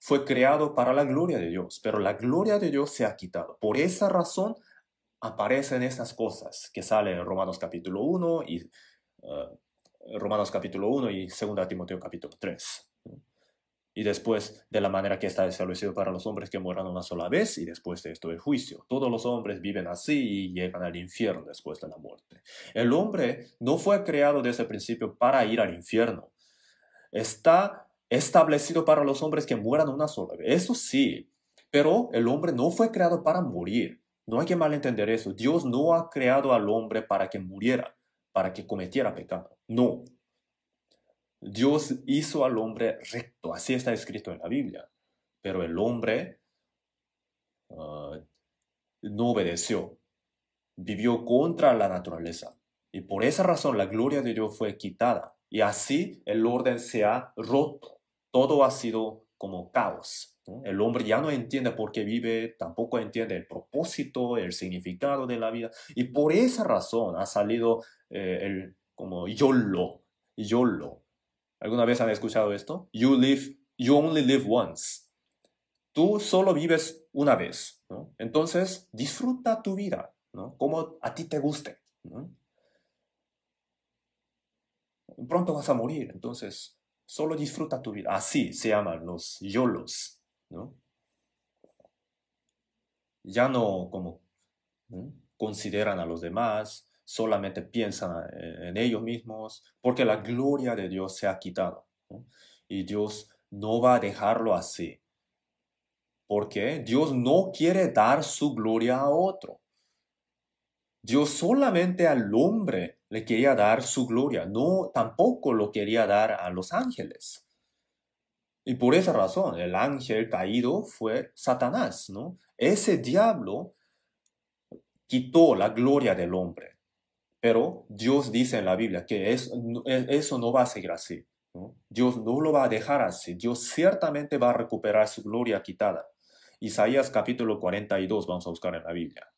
fue creado para la gloria de Dios, pero la gloria de Dios se ha quitado. Por esa razón aparecen estas cosas que salen en Romanos capítulo 1 y ah, Romanos capítulo 1 y 2 Timoteo capítulo 3. Y después, de la manera que está establecido para los hombres que mueran una sola vez, y después de esto el juicio. Todos los hombres viven así y llegan al infierno después de la muerte. El hombre no fue creado desde el principio para ir al infierno. Está establecido para los hombres que mueran una sola vez. Eso sí, pero el hombre no fue creado para morir. No hay que malentender eso. Dios no ha creado al hombre para que muriera para que cometiera pecado. No. Dios hizo al hombre recto, así está escrito en la Biblia. Pero el hombre ah, no obedeció, vivió contra la naturaleza. Y por esa razón la gloria de Dios fue quitada. Y así el orden se ha roto. Todo ha sido como caos. El hombre ya no entiende por qué vive, tampoco entiende el propósito, el significado de la vida. Y por esa razón ha salido eh, el como YOLO, YOLO. ¿Alguna vez han escuchado esto? You live, you only live once. Tú solo vives una vez, Entonces, disfruta tu vida, Como a ti te guste, Pronto vas a morir, entonces, solo disfruta tu vida. Así se llaman los YOLOs. ¿no? Ya no como consideran a los demás, solamente piensan eh, en ellos mismos, porque la gloria de Dios se ha quitado. Y Dios no va a dejarlo así, porque Dios no quiere dar su gloria a otro. Dios solamente al hombre le quería dar su gloria, no tampoco lo quería dar a los ángeles. Y por esa razón, el ángel caído fue Satanás, ¿no? Ese diablo quitó la gloria del hombre. Pero Dios dice en la Biblia que e, eso, no va a seguir así. Dios no lo va a dejar así. Dios ciertamente va a recuperar su gloria quitada. Isaías capítulo 42, vamos a buscar en la Biblia.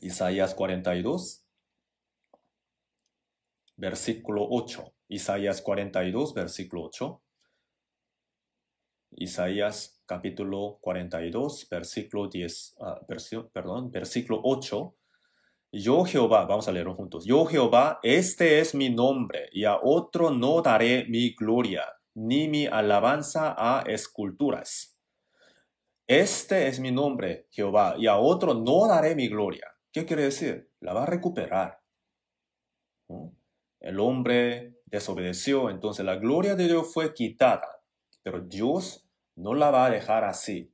Isaías 42, versículo 8. Isaías 42, versículo 8. Isaías capítulo 42, versículo 10, ah, perdón, versículo 8. Yo Jehová, vamos a leerlo juntos. Yo Jehová, este es mi nombre, y a otro no daré mi gloria, ni mi alabanza a esculturas. Este es mi nombre, Jehová, y a otro no daré mi gloria. ¿Qué quiere decir? La va a recuperar. El hombre desobedeció, entonces la gloria de Dios fue quitada, pero Dios no la va a dejar así.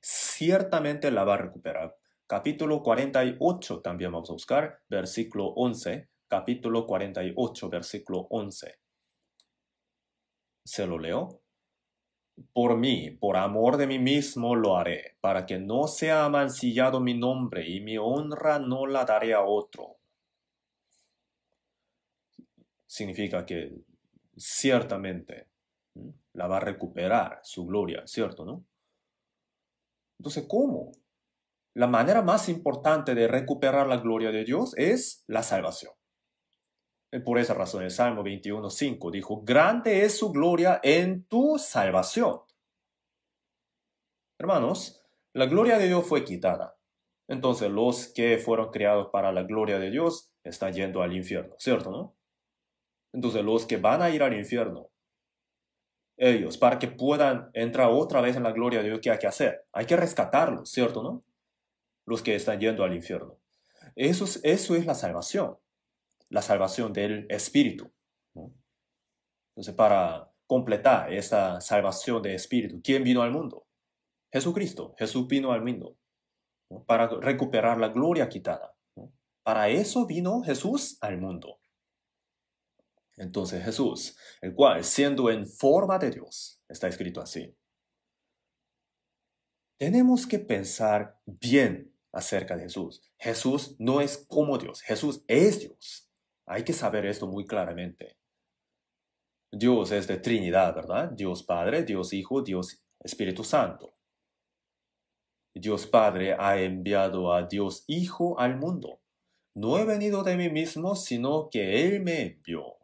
Ciertamente la va a recuperar. Capítulo 48 también vamos a buscar, versículo 11. Capítulo 48, versículo 11. Se lo leo. Por mí, por amor de mí mismo lo haré, para que no sea mancillado mi nombre y mi honra no la daré a otro significa que ciertamente la va a recuperar su gloria, ¿cierto? ¿No? Entonces, ¿cómo? La manera más importante de recuperar la gloria de Dios es la salvación. Eh, por esa razón, el Salmo 21.5 dijo, grande es su gloria en tu salvación. Hermanos, la gloria de Dios fue quitada. Entonces, los que fueron creados para la gloria de Dios están yendo al infierno, ¿cierto? ¿No? Entonces los que van a ir al infierno, ellos, para que puedan entrar otra vez en la gloria de Dios, ¿qué hay que hacer? Hay que rescatarlos, ¿cierto? ¿No? Los que están yendo al infierno. Eso es, eso es la salvación, la salvación del espíritu. Entonces, para completar esa salvación del espíritu, ¿quién vino al mundo? Jesucristo, Jesús vino al mundo para recuperar la gloria quitada. Para eso vino Jesús al mundo. Entonces Jesús, el cual siendo en forma de Dios, está escrito así. Tenemos que pensar bien acerca de Jesús. Jesús no es como Dios, Jesús es Dios. Hay que saber esto muy claramente. Dios es de Trinidad, ¿verdad? Dios Padre, Dios Hijo, Dios Espíritu Santo. Dios Padre ha enviado a Dios Hijo al mundo. No he venido de mí mismo, sino que Él me envió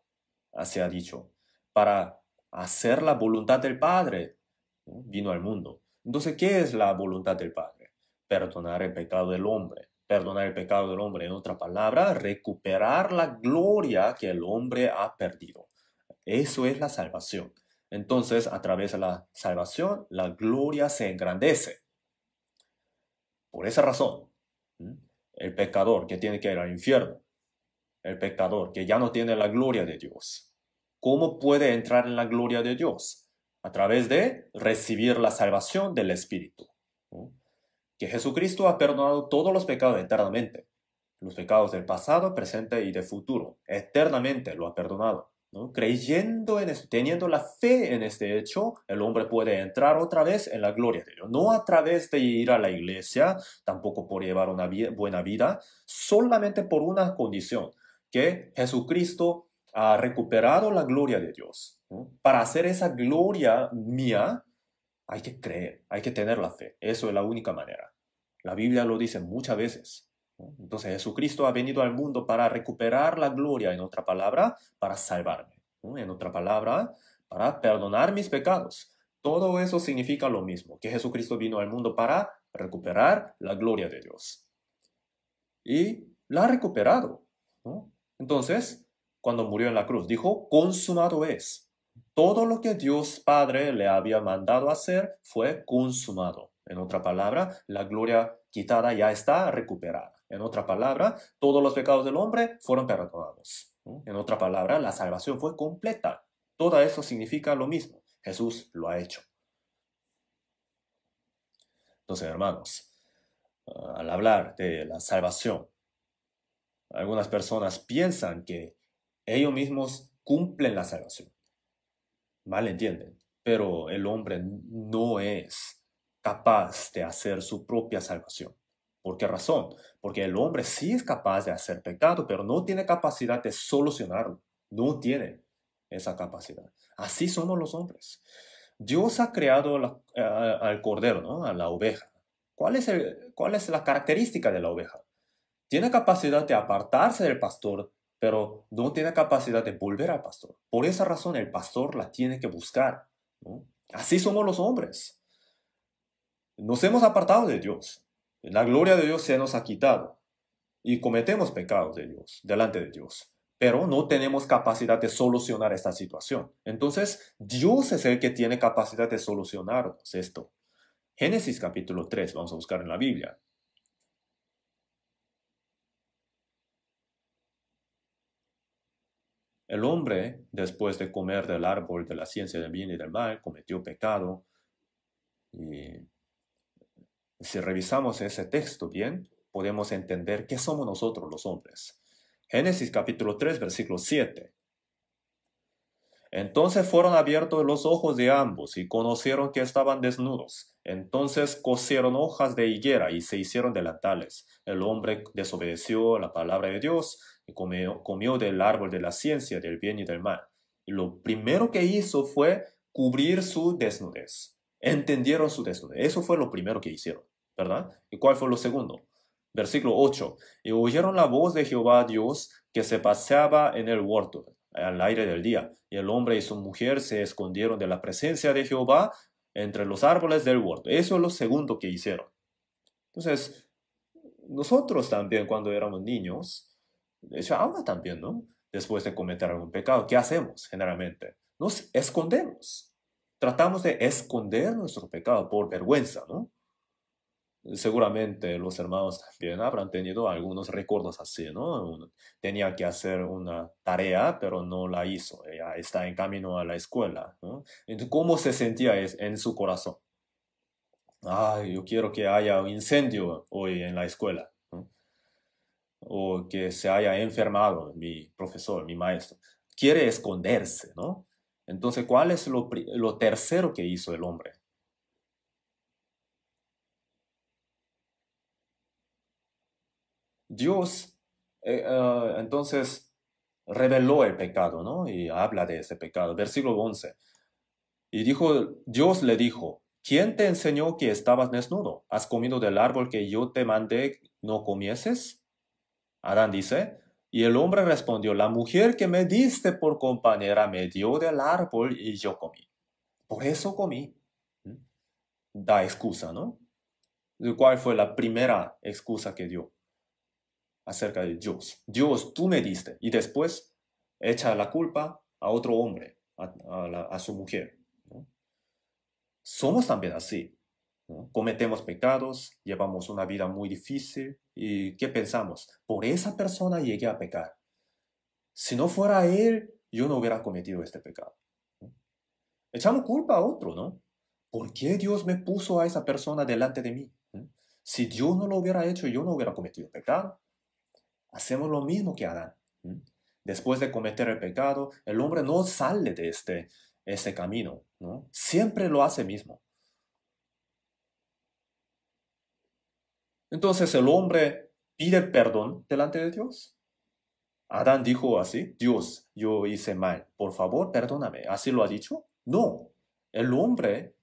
se ha dicho, para hacer la voluntad del Padre, vino al mundo. Entonces, ¿qué es la voluntad del Padre? Perdonar el pecado del hombre. Perdonar el pecado del hombre, en otra palabra, recuperar la gloria que el hombre ha perdido. Eso es la salvación. Entonces, a través de la salvación, la gloria se engrandece. Por esa razón, el pecador que tiene que ir al infierno el pecador, que ya no tiene la gloria de Dios. ¿Cómo puede entrar en la gloria de Dios? A través de recibir la salvación del Espíritu. Que Jesucristo ha perdonado todos los pecados eternamente. Los pecados del pasado, presente y de futuro. Eternamente lo ha perdonado. Creyendo en esto, teniendo la fe en este hecho, el hombre puede entrar otra vez en la gloria de Dios. No a través de ir a la iglesia, tampoco por llevar una buena vida, solamente por una condición, que Jesucristo ha recuperado la gloria de Dios. Para hacer esa gloria mía, hay que creer, hay que tener la fe. Eso es la única manera. La Biblia lo dice muchas veces. Entonces Jesucristo ha venido al mundo para recuperar la gloria, en otra palabra, para salvarme. En otra palabra, para perdonar mis pecados. Todo eso significa lo mismo, que Jesucristo vino al mundo para recuperar la gloria de Dios. Y la ha recuperado. ¿no? Entonces, cuando murió en la cruz, dijo, consumado es. Todo lo que Dios Padre le había mandado hacer fue consumado. En otra palabra, la gloria quitada ya está recuperada. En otra palabra, todos los pecados del hombre fueron perdonados. En otra palabra, la salvación fue completa. Todo eso significa lo mismo. Jesús lo ha hecho. Entonces, hermanos, ah, al hablar de la salvación algunas personas piensan que ellos mismos cumplen la salvación. Mal entienden, pero el hombre no es capaz de hacer su propia salvación. ¿Por qué razón? Porque el hombre sí es capaz de hacer pecado, pero no tiene capacidad de solucionarlo. No tiene esa capacidad. Así somos los hombres. Dios ha creado eh, al cordero, ¿no? a la oveja. ¿Cuál es la característica de la oveja? tiene capacidad de apartarse del pastor, pero no tiene capacidad de volver al pastor. Por esa razón el pastor la tiene que buscar. Así somos los hombres. Nos hemos apartado de Dios. La gloria de Dios se nos ha quitado. Y cometemos pecados de Dios, delante de Dios. Pero no tenemos capacidad de solucionar esta situación. Entonces, Dios es el que tiene capacidad de solucionar esto. Génesis capítulo 3, vamos a buscar en la Biblia. El hombre, después de comer del árbol de la ciencia del bien y del mal, cometió pecado. Y si revisamos ese texto bien, podemos entender qué somos nosotros los hombres. Génesis capítulo 3, versículo 7. Entonces fueron abiertos los ojos de ambos y conocieron que estaban desnudos. Entonces cosieron hojas de higuera y se hicieron delantales. El hombre desobedeció la palabra de Dios comió, comió del árbol de la ciencia del bien y del mal. Y lo primero que hizo fue cubrir su desnudez. Entendieron su desnudez. Eso fue lo primero que hicieron, ¿verdad? ¿Y cuál fue lo segundo? Versículo 8. Y oyeron la voz de Jehová Dios que se paseaba en el huerto al aire del día. Y el hombre y su mujer se escondieron de la presencia de Jehová entre los árboles del huerto. Eso es lo segundo que hicieron. Entonces, nosotros también cuando éramos niños, eso habla también, ¿no? Después de cometer algún pecado, ¿qué hacemos generalmente? Nos escondemos. Tratamos de esconder nuestro pecado por vergüenza, ¿no? Seguramente los hermanos también habrán tenido algunos recuerdos así, ¿no? Tenía que hacer una tarea, pero no la hizo. Ella está en camino a la escuela, ¿no? Entonces, ¿cómo se sentía en su corazón? Ay, yo quiero que haya un incendio hoy en la escuela o que se haya enfermado mi profesor, mi maestro. Quiere esconderse, ¿no? Entonces, ¿cuál es lo, tercero que hizo el hombre? Dios, eh, ah, entonces, reveló el pecado, ¿no? Y habla de ese pecado. Versículo 11. Y dijo, Dios le dijo, ¿quién te enseñó que estabas desnudo? ¿Has comido del árbol que yo te mandé no comieses? Adán dice, y el hombre respondió, la mujer que me diste por compañera me dio del árbol y yo comí. Por eso comí. ¿Mm? Da excusa, ¿no? ¿Cuál fue la primera excusa que dio? Acerca de Dios. Dios, tú me diste. Y después echa la culpa a otro hombre, a, su mujer. Somos también así. Cometemos pecados, llevamos una vida muy difícil y ¿qué pensamos? Por esa persona llegué a pecar. Si no fuera él, yo no hubiera cometido este pecado. Echamos culpa a otro, ¿no? ¿Por qué Dios me puso a esa persona delante de mí? Si Dios no lo hubiera hecho, yo no hubiera cometido pecado. Hacemos lo mismo que Adán. Después de cometer el pecado, el hombre no sale de este, este camino, ¿no? Siempre lo hace mismo. Entonces el hombre pide perdón delante de Dios. Adán dijo así, Dios, yo hice mal, por favor, perdóname. ¿Así lo ha dicho? No, el hombre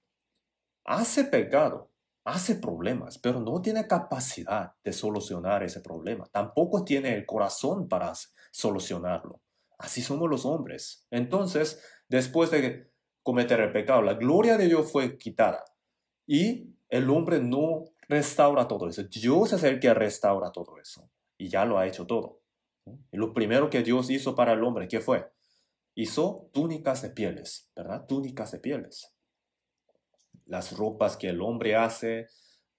hace pecado, hace problemas, pero no tiene capacidad de solucionar ese problema. Tampoco tiene el corazón para solucionarlo. Así somos los hombres. Entonces, después de cometer el pecado, la gloria de Dios fue quitada y el hombre no restaura todo eso. Dios es el que restaura todo eso. Y ya lo ha hecho todo. lo primero que Dios hizo para el hombre, ¿qué fue? Hizo túnicas de pieles, ¿verdad? Túnicas de pieles. Las ropas que el hombre hace,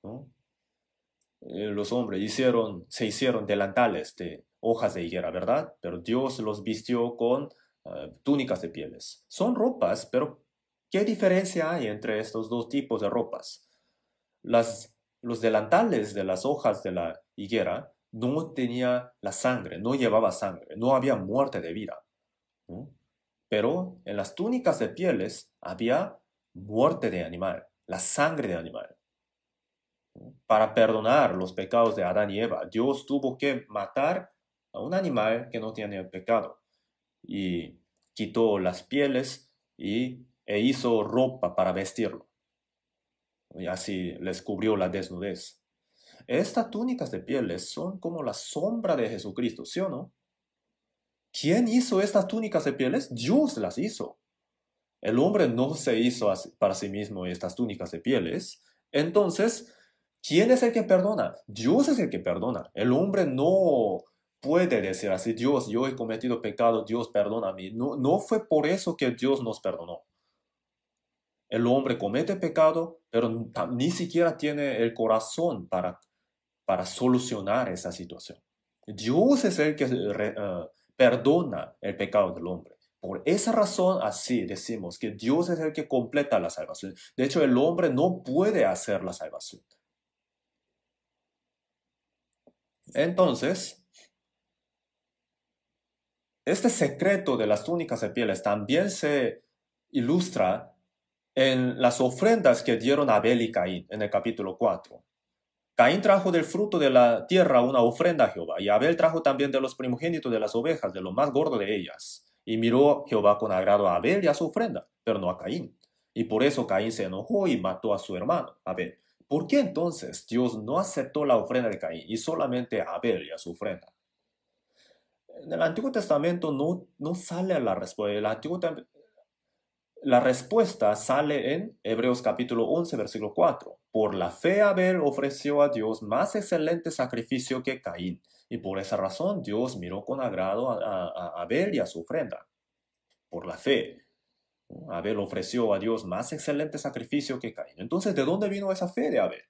¿no? Eh, los hombres hicieron, se hicieron delantales de hojas de higuera, ¿verdad? Pero Dios los vistió con eh, túnicas de pieles. Son ropas, pero ¿qué diferencia hay entre estos dos tipos de ropas? Las los delantales de las hojas de la higuera no tenía la sangre, no llevaba sangre, no había muerte de vida. Pero en las túnicas de pieles había muerte de animal, la sangre de animal. Para perdonar los pecados de Adán y Eva, Dios tuvo que matar a un animal que no tenía pecado. Y quitó las pieles y, e hizo ropa para vestirlo y así les cubrió la desnudez. Estas túnicas de pieles son como la sombra de Jesucristo, ¿sí o no? ¿Quién hizo estas túnicas de pieles? Dios las hizo. El hombre no se hizo para sí mismo estas túnicas de pieles. Entonces, ¿quién es el que perdona? Dios es el que perdona. El hombre no puede decir así, Dios, yo he cometido pecado, Dios perdona a mí. No, no fue por eso que Dios nos perdonó. El hombre comete pecado, pero ni siquiera tiene el corazón para, para solucionar esa situación. Dios es el que eh, perdona el pecado del hombre. Por esa razón, así decimos que Dios es el que completa la salvación. De hecho, el hombre no puede hacer la salvación. Entonces, este secreto de las túnicas de pieles también se ilustra en las ofrendas que dieron Abel y Caín en el capítulo 4. Caín trajo del fruto de la tierra una ofrenda a Jehová, y Abel trajo también de los primogénitos de las ovejas, de lo más gordo de ellas. Y miró Jehová con agrado a Abel y a su ofrenda, pero no a Caín. Y por eso Caín se enojó y mató a su hermano, Abel. ¿Por qué entonces Dios no aceptó la ofrenda de Caín y solamente a Abel y a su ofrenda? En el Antiguo Testamento no, no sale la respuesta. El Antiguo la respuesta sale en Hebreos capítulo 11, versículo 4. Por la fe Abel ofreció a Dios más excelente sacrificio que Caín, y por esa razón Dios miró con agrado a, Abel y a su ofrenda. Por la fe. Abel ofreció a Dios más excelente sacrificio que Caín. Entonces, ¿de dónde vino esa fe de Abel?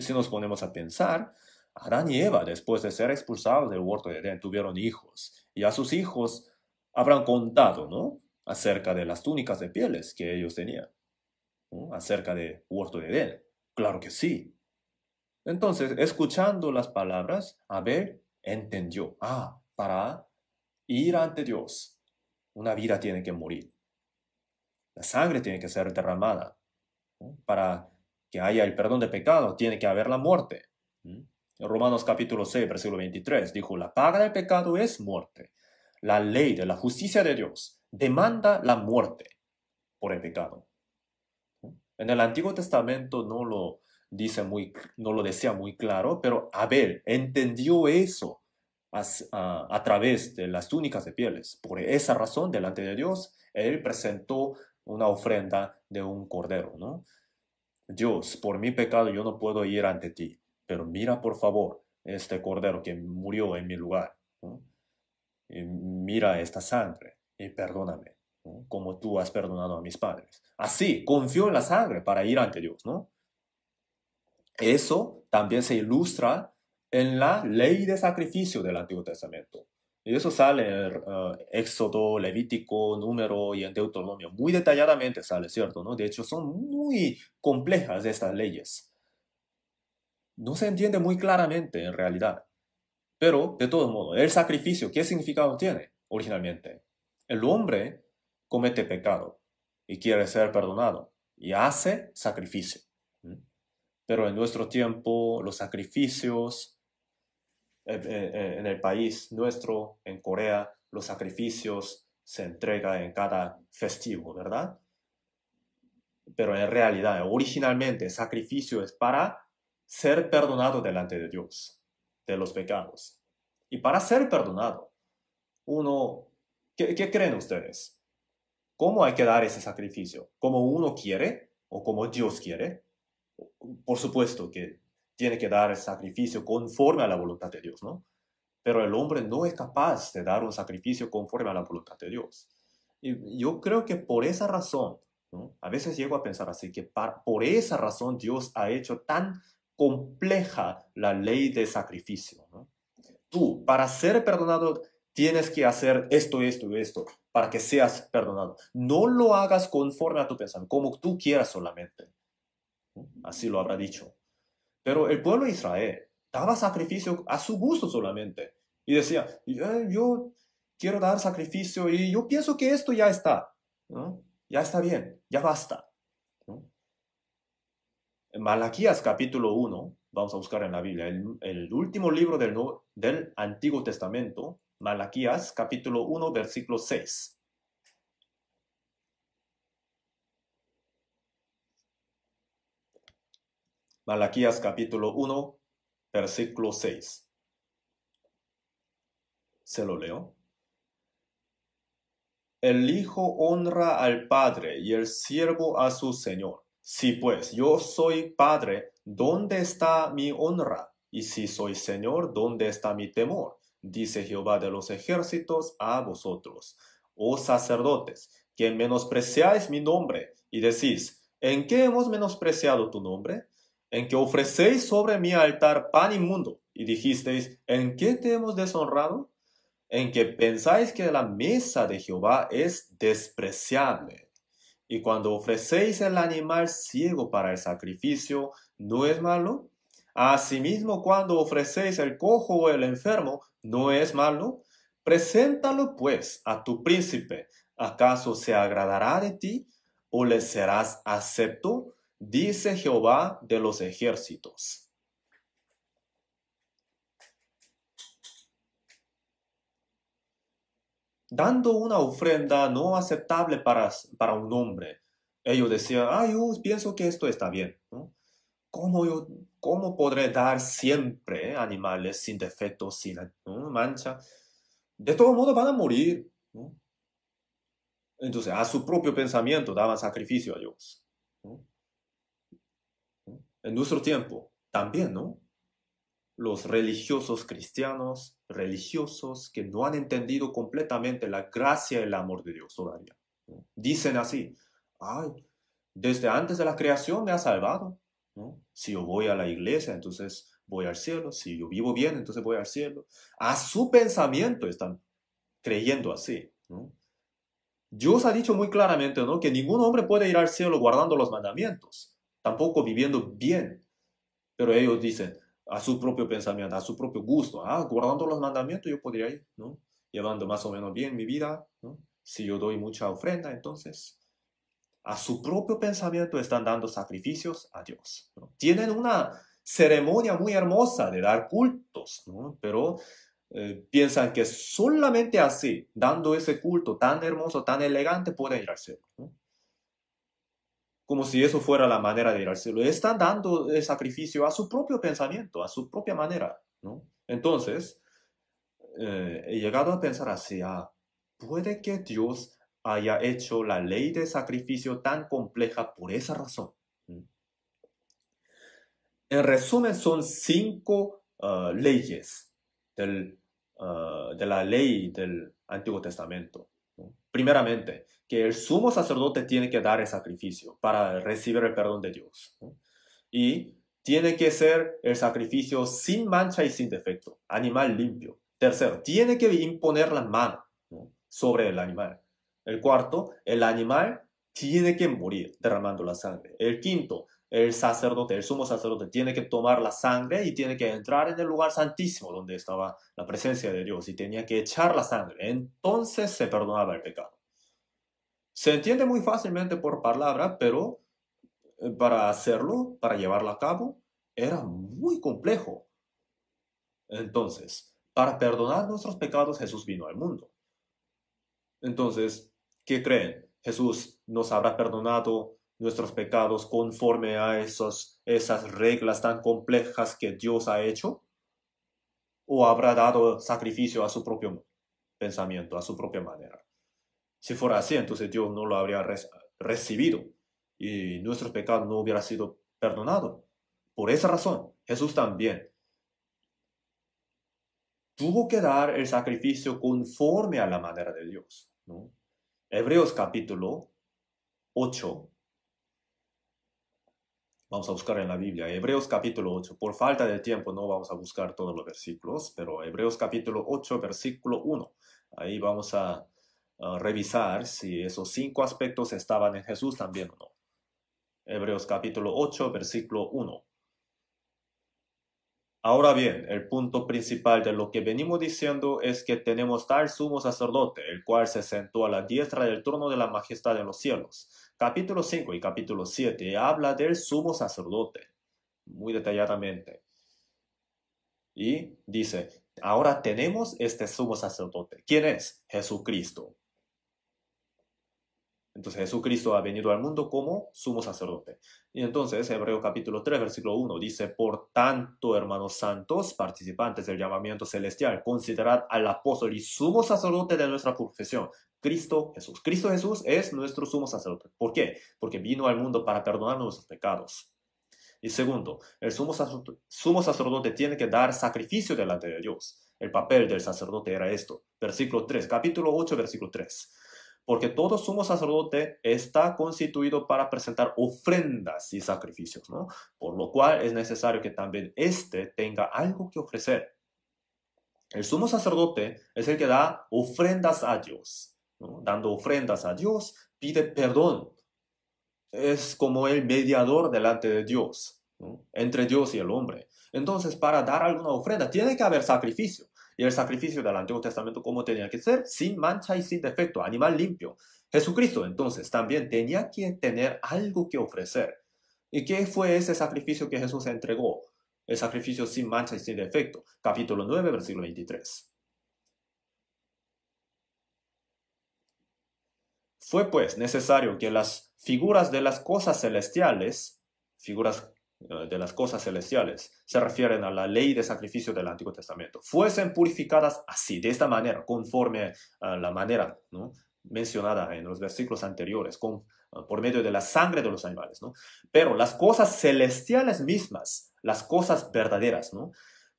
Si nos ponemos a pensar, Adán y Eva, después de ser expulsados del huerto de Edén, tuvieron hijos, y a sus hijos habrán contado, ¿no? acerca de las túnicas de pieles que ellos tenían, acerca de huerto de Edén. Claro que sí. Entonces, escuchando las palabras, Abel entendió, ah, para ir ante Dios, una vida tiene que morir. La sangre tiene que ser derramada. Para que haya el perdón de pecado, tiene que haber la muerte. En Romanos capítulo 6, versículo 23, dijo, la paga del pecado es muerte. La ley de la justicia de Dios demanda la muerte por el pecado. En el Antiguo Testamento no lo dice muy, no lo decía muy claro, pero Abel entendió eso a, través de las túnicas de pieles. Por esa razón, delante de Dios, él presentó una ofrenda de un cordero, Dios, por mi pecado yo no puedo ir ante ti, pero mira por favor este cordero que murió en mi lugar. mira esta sangre y perdóname, como tú has perdonado a mis padres. Así, confío en la sangre para ir ante Dios, ¿no? Eso también se ilustra en la ley de sacrificio del Antiguo Testamento. Y eso sale en eh, Éxodo, Levítico, Número y en Deuteronomio. Muy detalladamente sale, ¿cierto? ¿no? De hecho, son muy complejas estas leyes. No se entiende muy claramente en realidad. Pero, de todos modos, el sacrificio, ¿qué significado tiene originalmente? El hombre comete pecado y quiere ser perdonado y hace sacrificio. Pero en nuestro tiempo los sacrificios e, e, e, en el país nuestro, en Corea, los sacrificios se entregan en cada festivo, ¿verdad? Pero en realidad, originalmente, el sacrificio es para ser perdonado delante de Dios, de los pecados. Y para ser perdonado, uno ¿Qué, creen ustedes? ¿Cómo hay que dar ese sacrificio? ¿Como uno quiere o como Dios quiere? Por supuesto que tiene que dar el sacrificio conforme a la voluntad de Dios, ¿no? Pero el hombre no es capaz de dar un sacrificio conforme a la voluntad de Dios. Y yo creo que por esa razón, ¿no? a veces llego a pensar así, que por esa razón Dios ha hecho tan compleja la ley de sacrificio. ¿no? Tú, para ser perdonado tienes que hacer esto, esto, y esto para que seas perdonado. No lo hagas conforme a tu pensamiento, como tú quieras solamente. Así lo habrá dicho. Pero el pueblo de Israel daba sacrificio a su gusto solamente. Y decía, eh, yo quiero dar sacrificio y yo pienso que esto ya está. Ya está bien, ya basta. Malaquías capítulo 1, vamos a buscar en la Biblia, el, último libro del Antiguo Testamento, Malaquías capítulo 1 versículo 6. Malaquías capítulo 1 versículo 6. Se lo leo. El Hijo honra al Padre y el siervo a su Señor. Si pues yo soy Padre, ¿dónde está mi honra? Y si soy Señor, ¿dónde está mi temor? dice Jehová de los ejércitos, a vosotros, oh sacerdotes, que menospreciáis mi nombre y decís, ¿en qué hemos menospreciado tu nombre? En que ofrecéis sobre mi altar pan inmundo y dijisteis, ¿en qué te hemos deshonrado? En que pensáis que la mesa de Jehová es despreciable. Y cuando ofrecéis el animal ciego para el sacrificio, ¿no es malo? Asimismo, cuando ofrecéis el cojo o el enfermo, no es malo. Preséntalo pues a tu príncipe. ¿Acaso se agradará de ti o le serás acepto? Dice Jehová de los ejércitos. dando una ofrenda no aceptable para, para un hombre. Ellos decían, ¡Ay, yo pienso que esto está bien. ¿no? ¿cómo, yo, cómo podré dar siempre eh, animales sin defectos, sin mancha? De todo modo van a morir. Entonces, a su propio pensamiento daban sacrificio a Dios. En nuestro tiempo también, ¿no? Los religiosos cristianos, religiosos que no han entendido completamente la gracia y el amor de Dios todavía. Dicen así, ay, desde antes de la creación me ha salvado. Si yo voy a la iglesia, entonces voy al cielo. Si yo vivo bien, entonces voy al cielo. A su pensamiento están creyendo así, Dios ha dicho muy claramente, ¿no? Que ningún hombre puede ir al cielo guardando los mandamientos, tampoco viviendo bien. Pero ellos dicen, a su propio pensamiento, a su propio gusto, ah, guardando los mandamientos yo podría ir, ¿no? Llevando más o menos bien mi vida, ¿no? Si yo doy mucha ofrenda, entonces a su propio pensamiento están dando sacrificios a Dios. Tienen una ceremonia muy hermosa de dar cultos, pero eh, piensan que solamente así, dando ese culto tan hermoso, tan elegante, pueden ir al cielo. Como si eso fuera la manera de ir al cielo. Están dando el sacrificio a su propio pensamiento, a su propia manera. Entonces, eh, he llegado a pensar así, ah, puede que Dios haya hecho la ley de sacrificio tan compleja por esa razón. Mm. En resumen, son cinco ah, leyes del, ah, de la ley del Antiguo Testamento. Primeramente, que el sumo sacerdote tiene que dar el sacrificio para recibir el perdón de Dios. Y tiene que ser el sacrificio sin mancha y sin defecto, animal limpio. Tercero, tiene que imponer la mano sobre el animal. El cuarto, el animal tiene que morir derramando la sangre. El quinto, el sacerdote, el sumo sacerdote, tiene que tomar la sangre y tiene que entrar en el lugar santísimo donde estaba la presencia de Dios y tenía que echar la sangre. Entonces se perdonaba el pecado. Se entiende muy fácilmente por palabra, pero eh, para hacerlo, para llevarlo a cabo, era muy complejo. Entonces, para perdonar nuestros pecados, Jesús vino al mundo. Entonces, ¿Qué creen, Jesús nos habrá perdonado nuestros pecados conforme a esos, esas reglas tan complejas que Dios ha hecho? ¿O habrá dado sacrificio a su propio pensamiento, a su propia manera? Si fuera así, entonces Dios no lo habría recibido y nuestros pecados no hubiera sido perdonados. Por esa razón, Jesús también tuvo que dar el sacrificio conforme a la manera de Dios. ¿no? Hebreos capítulo 8. Vamos a buscar en la Biblia. Hebreos capítulo 8. Por falta de tiempo no vamos a buscar todos los versículos, pero Hebreos capítulo 8, versículo 1. Ahí vamos a, revisar si esos cinco aspectos estaban en Jesús también o no. Hebreos capítulo 8, versículo 1. Ahora bien, el punto principal de lo que venimos diciendo es que tenemos tal sumo sacerdote, el cual se sentó a la diestra del trono de la majestad en los cielos. Capítulo 5 y capítulo 7 habla del sumo sacerdote muy detalladamente. Y dice, ahora tenemos este sumo sacerdote. ¿Quién es? Jesucristo. Entonces Jesucristo ha venido al mundo como sumo sacerdote. Y entonces Hebreo capítulo 3, versículo 1 dice, por tanto, hermanos santos, participantes del llamamiento celestial, considerad al apóstol y sumo sacerdote de nuestra profesión, Cristo Jesús. Cristo Jesús es nuestro sumo sacerdote. ¿Por qué? Porque vino al mundo para perdonar nuestros pecados. Y segundo, el sumo sacerdote, sumo sacerdote tiene que dar sacrificio delante de Dios. El papel del sacerdote era esto. Versículo 3, capítulo 8, versículo 3 porque todo sumo sacerdote está constituido para presentar ofrendas y sacrificios, ¿no? Por lo cual es necesario que también éste tenga algo que ofrecer. El sumo sacerdote es el que da ofrendas a Dios, ¿no? Dando ofrendas a Dios, pide perdón. Es como el mediador delante de Dios, ¿no? entre Dios y el hombre. Entonces, para dar alguna ofrenda, tiene que haber sacrificio y el sacrificio del Antiguo Testamento ¿cómo tenía que ser, sin mancha y sin defecto, animal limpio. Jesucristo entonces también tenía que tener algo que ofrecer. ¿Y qué fue ese sacrificio que Jesús entregó? El sacrificio sin mancha y sin defecto, capítulo 9, versículo 23. Fue pues necesario que las figuras de las cosas celestiales, figuras eh, de las cosas celestiales se refieren a la ley de sacrificio del Antiguo Testamento, fuesen purificadas así, de esta manera, conforme a la manera mencionada en los versículos anteriores, con, eh, por medio de la sangre de los animales. Pero las cosas celestiales mismas, las cosas verdaderas,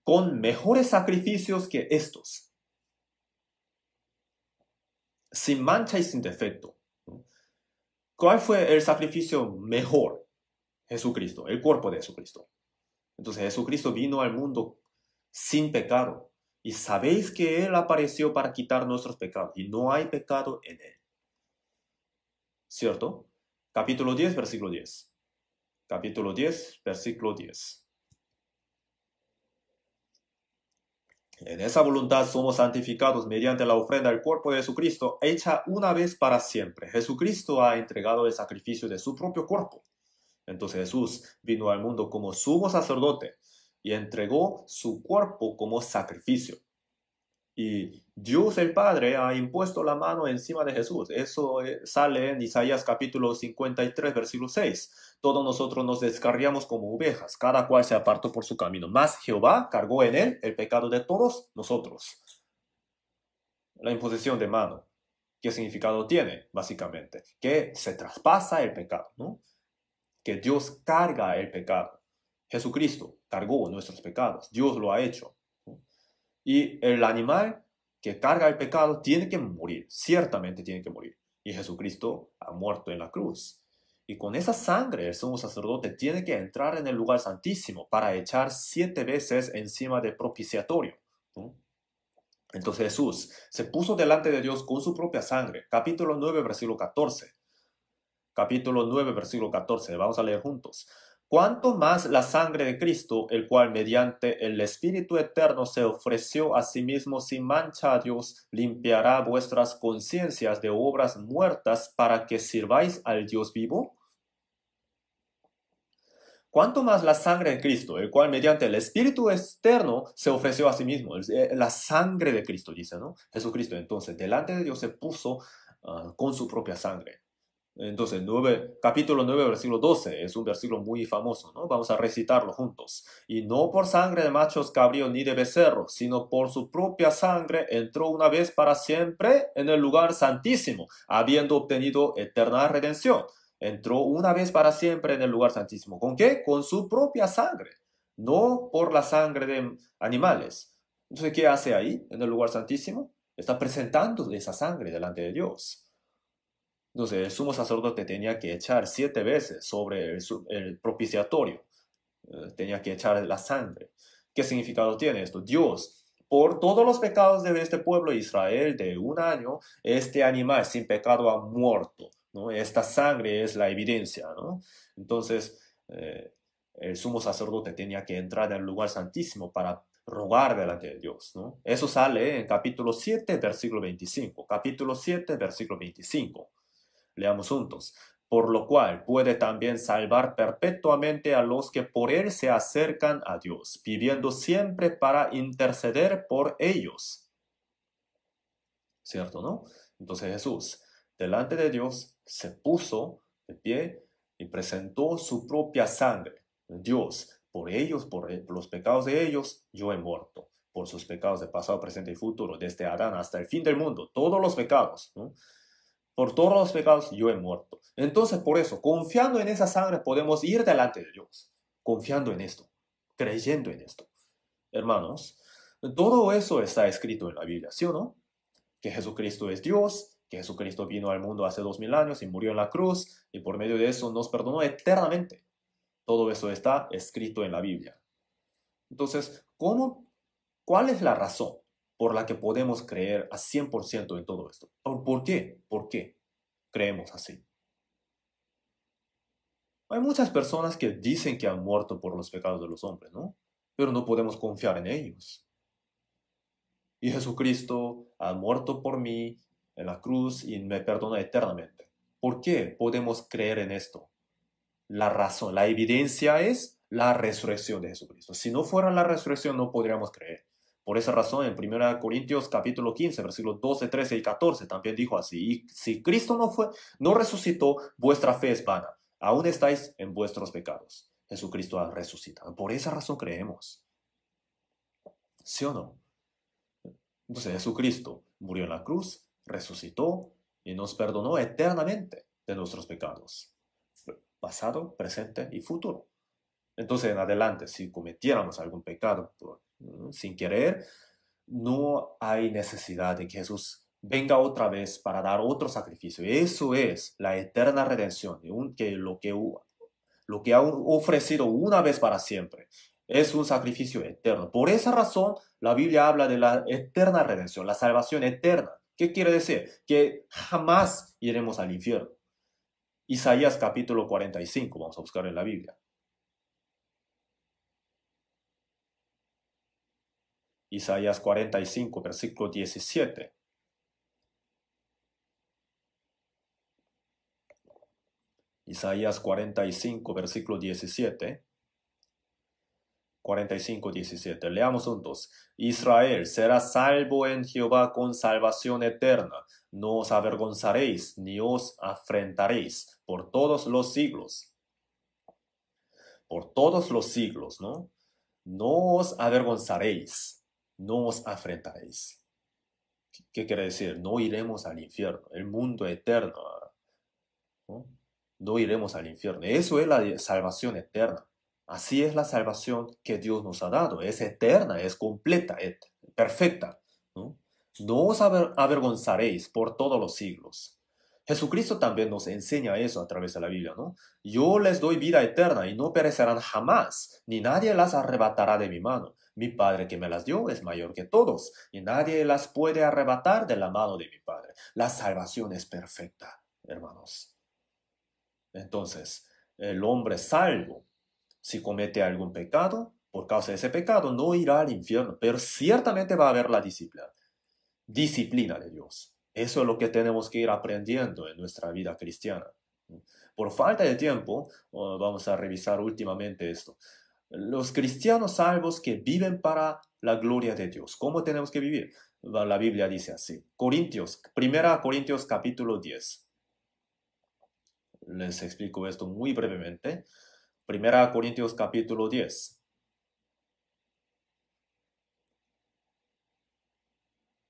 con mejores sacrificios que estos, sin mancha y sin defecto. ¿Cuál fue el sacrificio mejor Jesucristo, el cuerpo de Jesucristo. Entonces Jesucristo vino al mundo sin pecado. Y sabéis que Él apareció para quitar nuestros pecados y no hay pecado en Él. ¿Cierto? Capítulo 10, versículo 10. Capítulo 10, versículo 10. En esa voluntad somos santificados mediante la ofrenda del cuerpo de Jesucristo, hecha una vez para siempre. Jesucristo ha entregado el sacrificio de su propio cuerpo entonces Jesús vino al mundo como sumo sacerdote y entregó su cuerpo como sacrificio. Y Dios el Padre ha impuesto la mano encima de Jesús. Eso eh, sale en Isaías capítulo 53, versículo 6. Todos nosotros nos descarriamos como ovejas, cada cual se apartó por su camino. Mas Jehová cargó en él el pecado de todos nosotros. La imposición de mano. ¿Qué significado tiene, básicamente? Que se traspasa el pecado, ¿no? que Dios carga el pecado. Jesucristo cargó nuestros pecados, Dios lo ha hecho. Y el animal que carga el pecado tiene que morir, ciertamente tiene que morir. Y Jesucristo ha muerto en la cruz. Y con esa sangre el sumo sacerdote tiene que entrar en el lugar santísimo para echar siete veces encima de propiciatorio. Entonces Jesús se puso delante de Dios con su propia sangre. Capítulo 9, versículo 14 capítulo 9, versículo 14. Vamos a leer juntos. Cuanto más la sangre de Cristo, el cual mediante el Espíritu Eterno se ofreció a sí mismo sin mancha a Dios, limpiará vuestras conciencias de obras muertas para que sirváis al Dios vivo? Cuanto más la sangre de Cristo, el cual mediante el Espíritu externo se ofreció a sí mismo, eh, la sangre de Cristo, dice, ¿no? Jesucristo entonces delante de Dios se puso ah, con su propia sangre. Entonces, capítulo 9, versículo 12, es un versículo muy famoso, ¿no? Vamos a recitarlo juntos. Y no por sangre de machos cabríos ni de becerros, sino por su propia sangre entró una vez para siempre en el lugar santísimo, habiendo obtenido eterna redención. Entró una vez para siempre en el lugar santísimo. ¿Con qué? Con su propia sangre, no por la sangre de animales. Entonces, ¿qué hace ahí en el lugar santísimo? Está presentando esa sangre delante de Dios. Entonces el sumo sacerdote tenía que echar siete veces sobre el, propiciatorio, eh, tenía que echar la sangre. ¿Qué significado tiene esto? Dios, por todos los pecados de este pueblo de Israel de un año, este animal sin pecado ha muerto. ¿no? Esta sangre es la evidencia. ¿no? Entonces eh, el sumo sacerdote tenía que entrar en el lugar santísimo para rogar delante de Dios. ¿no? Eso sale en capítulo 7, versículo 25. Capítulo 7, versículo 25 leamos juntos, por lo cual puede también salvar perpetuamente a los que por él se acercan a Dios, pidiendo siempre para interceder por ellos. ¿Cierto, no? Entonces Jesús, delante de Dios, se puso de pie y presentó su propia sangre. Dios, por ellos, por e, los pecados de ellos, yo he muerto. Por sus pecados de pasado, presente y futuro, desde Adán hasta el fin del mundo, todos los pecados. ¿no? Por todos los pecados yo he muerto. Entonces, por eso, confiando en esa sangre, podemos ir delante de Dios. Confiando en esto, creyendo en esto. Hermanos, todo eso está escrito en la Biblia, ¿sí o no? Que Jesucristo es Dios, que Jesucristo vino al mundo hace dos mil años y murió en la cruz, y por medio de eso nos perdonó eternamente. Todo eso está escrito en la Biblia. Entonces, ¿cómo, ¿cuál es la razón por la que podemos creer a 100% en todo esto. ¿Por qué? ¿Por qué creemos así? Hay muchas personas que dicen que han muerto por los pecados de los hombres, ¿no? Pero no podemos confiar en ellos. Y Jesucristo ha muerto por mí en la cruz y me perdona eternamente. ¿Por qué podemos creer en esto? La razón, la evidencia es la resurrección de Jesucristo. Si no fuera la resurrección, no podríamos creer. Por esa razón, en 1 Corintios capítulo 15, versículos 12, 13 y 14 también dijo así, si Cristo no, fue, no resucitó, vuestra fe es vana, aún estáis en vuestros pecados. Jesucristo ha resucitado. Por esa razón creemos. ¿Sí o no? Entonces pues Jesucristo murió en la cruz, resucitó y nos perdonó eternamente de nuestros pecados, pasado, presente y futuro. Entonces, en adelante, si cometiéramos algún pecado mm, sin querer, no hay necesidad de que Jesús venga otra vez para dar otro sacrificio. Eso es la eterna redención, que lo que, lo que ha ofrecido una vez para siempre es un sacrificio eterno. Por esa razón, la Biblia habla de la eterna redención, la salvación eterna. ¿Qué quiere decir? Que jamás iremos al infierno. Isaías capítulo 45, vamos a buscar en la Biblia. Isaías 45, versículo 17. Isaías 45, versículo 17. 45, 17. Leamos juntos. Israel será salvo en Jehová con salvación eterna. No os avergonzaréis ni os afrentaréis por todos los siglos. Por todos los siglos, ¿no? No os avergonzaréis no os afrentaréis. ¿Qué quiere decir? No iremos al infierno, el mundo eterno. ¿no? iremos al infierno. Eso es la salvación eterna. Así es la salvación que Dios nos ha dado. Es eterna, es completa, es perfecta. ¿no? os avergonzaréis por todos los siglos. Jesucristo también nos enseña eso a través de la Biblia, ¿no? Yo les doy vida eterna y no perecerán jamás, ni nadie las arrebatará de mi mano. Mi Padre que me las dio es mayor que todos, y nadie las puede arrebatar de la mano de mi Padre. La salvación es perfecta, hermanos. Entonces, el hombre salvo, si comete algún pecado, por causa de ese pecado no irá al infierno, pero ciertamente va a haber la disciplina, disciplina de Dios. Eso es lo que tenemos que ir aprendiendo en nuestra vida cristiana. Por falta de tiempo, oh, vamos a revisar últimamente esto. Los cristianos salvos que viven para la gloria de Dios. ¿Cómo tenemos que vivir? La Biblia dice así. Corintios, primera Corintios capítulo 10. Les explico esto muy brevemente. Primera Corintios capítulo 10.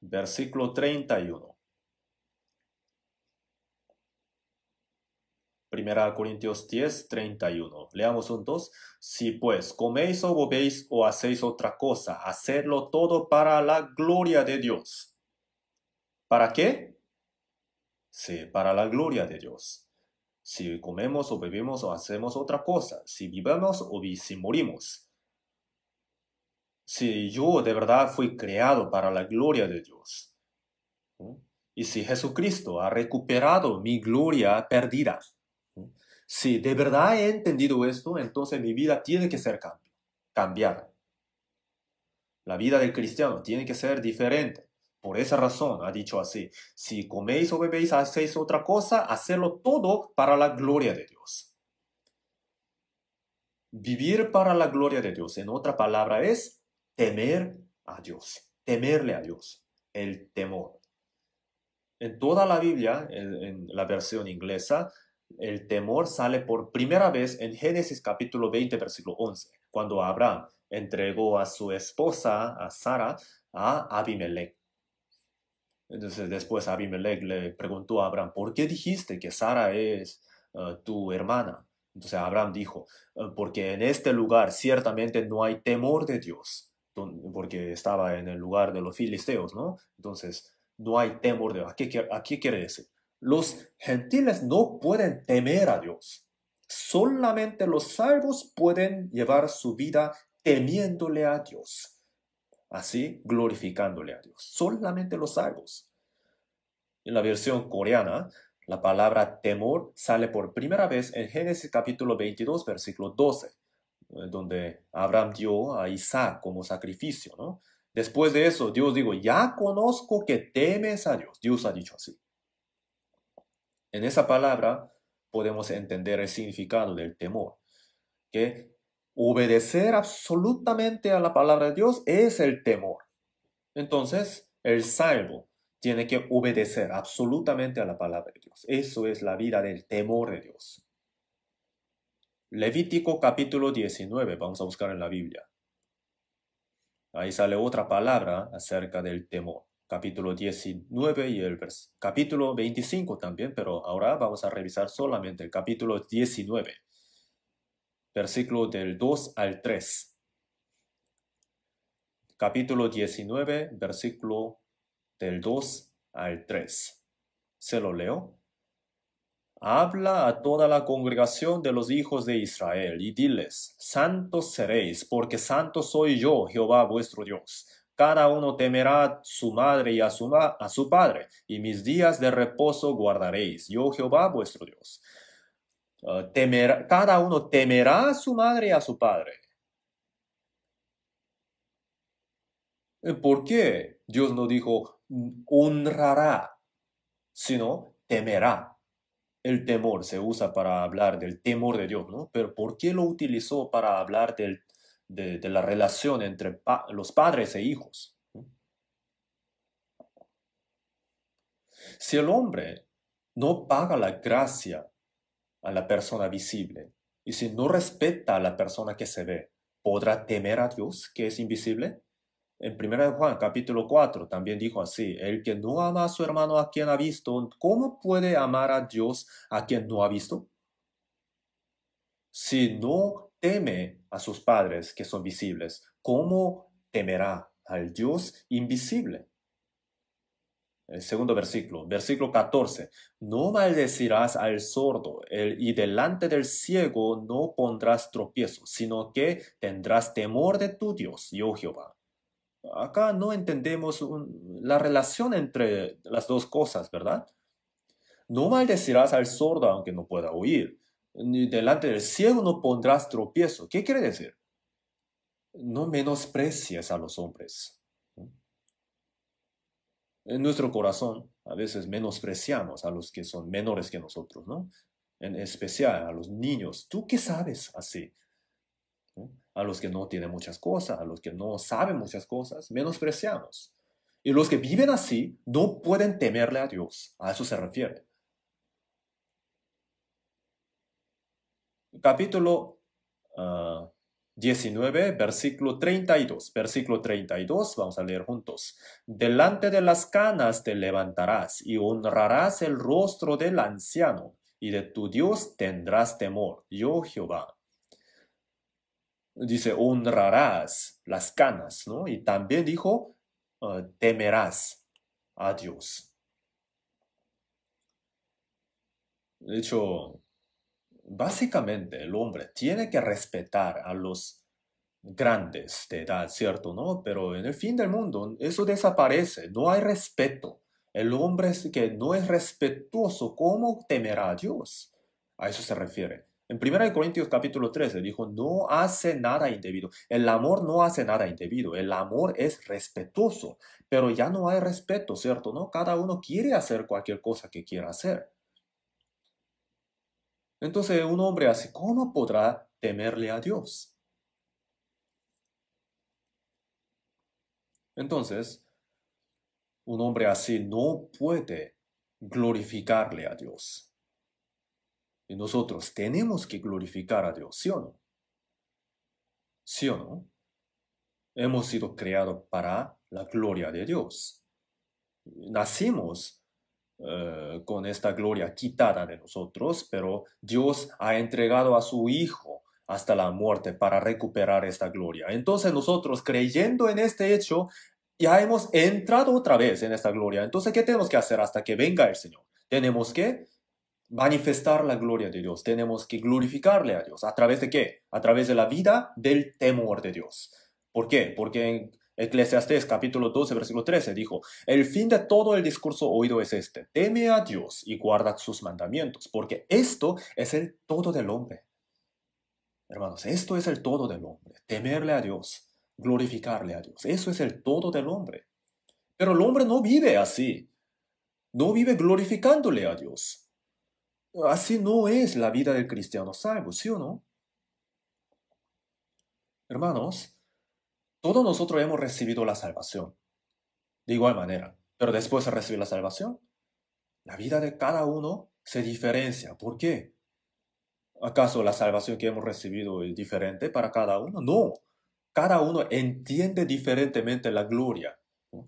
Versículo 31. 1 Corintios 10, 31. Leamos juntos. Si pues coméis o bebéis o hacéis otra cosa, hacedlo todo para la gloria de Dios. ¿Para qué? Sí, para la gloria de Dios. Si comemos o bebemos o hacemos otra cosa, si vivimos o si morimos. Si yo de verdad fui creado para la gloria de Dios. y si Jesucristo ha recuperado mi gloria perdida. Si de verdad he entendido esto, entonces mi vida tiene que ser cambiada. La vida del cristiano tiene que ser diferente. Por esa razón ha dicho así, si coméis o bebéis, hacéis otra cosa, hacerlo todo para la gloria de Dios. Vivir para la gloria de Dios, en otra palabra, es temer a Dios, temerle a Dios, el temor. En toda la Biblia, en la versión inglesa, el temor sale por primera vez en Génesis capítulo 20, versículo 11, cuando Abraham entregó a su esposa, a Sara, a Abimelech. Entonces después Abimelech le preguntó a Abraham, ¿por qué dijiste que Sara es eh, tu hermana? Entonces Abraham dijo, eh, porque en este lugar ciertamente no hay temor de Dios, porque estaba en el lugar de los filisteos, ¿no? Entonces, no hay temor de Dios. a qué quiere decir? Los gentiles no pueden temer a Dios. Solamente los salvos pueden llevar su vida temiéndole a Dios. Así, glorificándole a Dios. Solamente los salvos. En la versión coreana, la palabra temor sale por primera vez en Génesis capítulo 22, versículo 12, eh, donde Abraham dio a Isaac como sacrificio, ¿no? Después de eso, Dios dijo, ya conozco que temes a Dios. Dios ha dicho así. En esa palabra podemos entender el significado del temor, que obedecer absolutamente a la palabra de Dios es el temor. Entonces, el salvo tiene que obedecer absolutamente a la palabra de Dios. Eso es la vida del temor de Dios. Levítico capítulo 19, vamos a buscar en la Biblia. Ahí sale otra palabra acerca del temor capítulo 19 y el capítulo 25 también, pero ahora vamos a revisar solamente el capítulo 19, versículo del 2 al 3. Capítulo 19, versículo del 2 al 3. Se lo leo. Habla a toda la congregación de los hijos de Israel y diles, santos seréis, porque santo soy yo, Jehová vuestro Dios cada uno temerá a su madre y a su, padre, y mis días de reposo guardaréis. Yo Jehová vuestro Dios. Ah, cada uno temerá a su madre y a su padre. Eh, ¿Por qué Dios no dijo honrará, sino temerá? El temor se usa para hablar del temor de Dios, ¿no? Pero ¿por qué lo utilizó para hablar del de, la relación entre los padres e hijos. Si el hombre no paga la gracia a la persona visible y si no respeta a la persona que se ve, ¿podrá temer a Dios que es invisible? En 1 Juan capítulo 4 también dijo así, el que no ama a su hermano a quien ha visto, ¿cómo puede amar a Dios a quien no ha visto? Si no teme a sus padres que son visibles, ¿cómo temerá al Dios invisible? El segundo versículo, versículo 14. No maldecirás al sordo y delante del ciego no pondrás tropiezo, sino que tendrás temor de tu Dios, yo oh Jehová. Acá no entendemos la relación entre las dos cosas, ¿verdad? No maldecirás al sordo aunque no pueda oír, ni delante del cielo no pondrás tropiezo. ¿Qué quiere decir? No menosprecies a los hombres. En nuestro corazón a veces menospreciamos a los que son menores que nosotros, ¿no? En especial a los niños. ¿Tú qué sabes así? A los que no tienen muchas cosas, a los que no saben muchas cosas, menospreciamos. Y los que viven así no pueden temerle a Dios. A eso se refiere. capítulo 19, ah, versículo 32. Versículo 32, vamos a leer juntos. Delante de las canas te levantarás y honrarás el rostro del anciano, y de tu Dios tendrás temor, yo Jehová. Dice, honrarás las canas, ¿no? Y también dijo, ah, temerás a Dios. De hecho, básicamente el hombre tiene que respetar a los grandes de edad, ¿cierto? ¿No? Pero en el fin del mundo eso desaparece, no hay respeto. El hombre es que no es respetuoso, ¿cómo temerá a Dios? A eso se refiere. En 1 Corintios capítulo 13 dijo, no hace nada indebido. El amor no hace nada indebido. El amor es respetuoso, pero ya no hay respeto, ¿cierto? ¿No? Cada uno quiere hacer cualquier cosa que quiera hacer. Entonces un hombre así, ¿cómo podrá temerle a Dios? Entonces, un hombre así no puede glorificarle a Dios. Y nosotros tenemos que glorificar a Dios, ¿sí o no? ¿Sí o no? Hemos sido creados para la gloria de Dios. Nacimos eh, con esta gloria quitada de nosotros, pero Dios ha entregado a su Hijo hasta la muerte para recuperar esta gloria. Entonces nosotros creyendo en este hecho, ya hemos entrado otra vez en esta gloria. Entonces, ¿qué tenemos que hacer hasta que venga el Señor? Tenemos que manifestar la gloria de Dios, tenemos que glorificarle a Dios. ¿A través de qué? A través de la vida del temor de Dios. ¿Por qué? Porque Eclesiastés capítulo 12, versículo 13 dijo, el fin de todo el discurso oído es este, teme a Dios y guarda sus mandamientos, porque esto es el todo del hombre. Hermanos, esto es el todo del hombre, temerle a Dios, glorificarle a Dios, eso es el todo del hombre. Pero el hombre no vive así, no vive glorificándole a Dios. Así no es la vida del cristiano salvo, ¿sí o no? Hermanos, todos nosotros hemos recibido la salvación, de igual manera, pero después de recibir la salvación, la vida de cada uno se diferencia. ¿Por qué? ¿Acaso la salvación que hemos recibido es diferente para cada uno? No. Cada uno entiende diferentemente la gloria.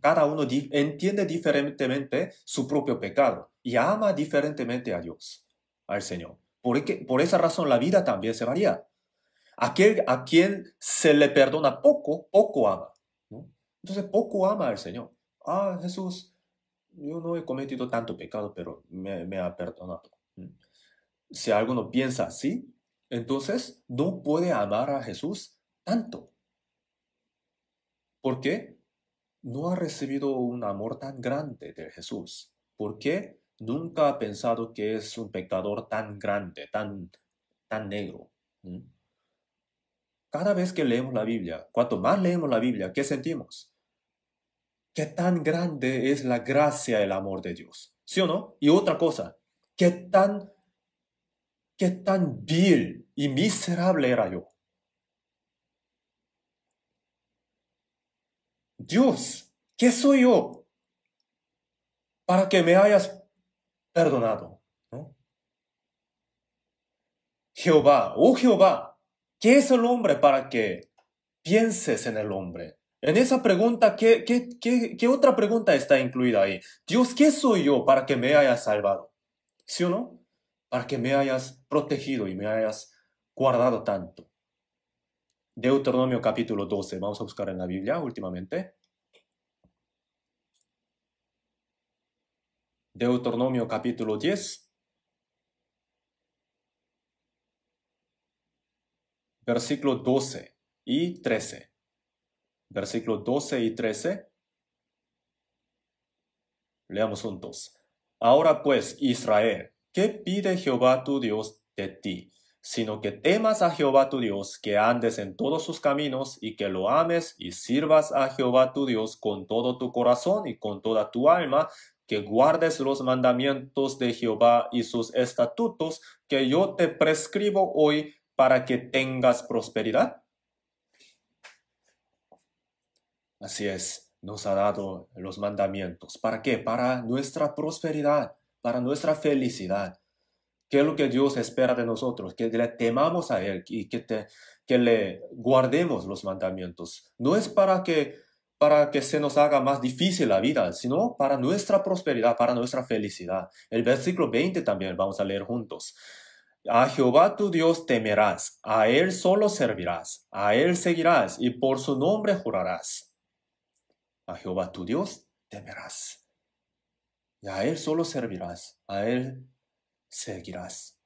Cada uno entiende diferentemente su propio pecado y ama diferentemente a Dios, al Señor. Por, por esa razón la vida también se varía. Aquel a quien se le perdona poco, poco ama. ¿no? Entonces poco ama al Señor. Ah, Jesús, yo no he cometido tanto pecado, pero me, ha perdonado. Mm. Si alguno piensa así, entonces no puede amar a Jesús tanto. qué? no ha recibido un amor tan grande de Jesús. Porque nunca ha pensado que es un pecador tan grande, tan, tan negro. Mm. Cada vez que leemos la Biblia, cuanto más leemos la Biblia, ¿qué sentimos? ¿Qué tan grande es la gracia, y el amor de Dios? ¿Sí o no? Y otra cosa, ¿qué tan, qué tan vil y miserable era yo? Dios, ¿qué soy yo para que me hayas perdonado? Jehová, oh Jehová, ¿Qué es el hombre para que pienses en el hombre? En esa pregunta, ¿qué, otra pregunta está incluida ahí? Dios, ¿qué soy yo para que me hayas salvado? ¿Sí o no? Para que me hayas protegido y me hayas guardado tanto. Deuteronomio capítulo 12, vamos a buscar en la Biblia últimamente. Deuteronomio capítulo 10, versículo 12 y 13. Versículo 12 y 13. Leamos juntos. Ahora pues, Israel, ¿qué pide Jehová tu Dios de ti? Sino que temas a Jehová tu Dios, que andes en todos sus caminos y que lo ames y sirvas a Jehová tu Dios con todo tu corazón y con toda tu alma, que guardes los mandamientos de Jehová y sus estatutos que yo te prescribo hoy para que tengas prosperidad? Así es, nos ha dado los mandamientos. ¿Para qué? Para nuestra prosperidad, para nuestra felicidad. ¿Qué es lo que Dios espera de nosotros? Que le temamos a Él y que, le guardemos los mandamientos. No es para que, para que se nos haga más difícil la vida, sino para nuestra prosperidad, para nuestra felicidad. El versículo 20 también vamos a leer juntos. A Jehová tu Dios temerás, a Él solo servirás, a Él seguirás y por su nombre jurarás. A Jehová tu Dios temerás. Y a Él solo servirás, a Él seguirás.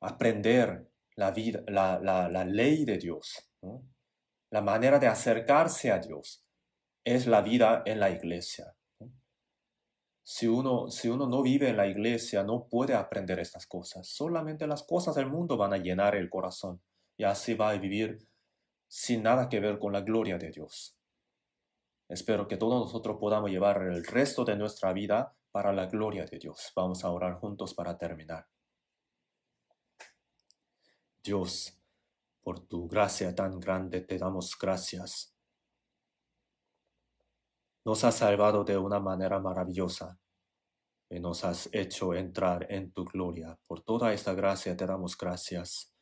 Aprender la, vida, la, ley de Dios, la manera de acercarse a Dios, es la vida en la iglesia. Si uno, si uno no vive en la iglesia, no puede aprender estas cosas. Solamente las cosas del mundo van a llenar el corazón y así va a vivir sin nada que ver con la gloria de Dios. Espero que todos nosotros podamos llevar el resto de nuestra vida para la gloria de Dios. Vamos a orar juntos para terminar. Dios, por tu gracia tan grande te damos gracias nos has salvado de una manera maravillosa y nos has hecho entrar en tu gloria. Por toda esta gracia te damos gracias.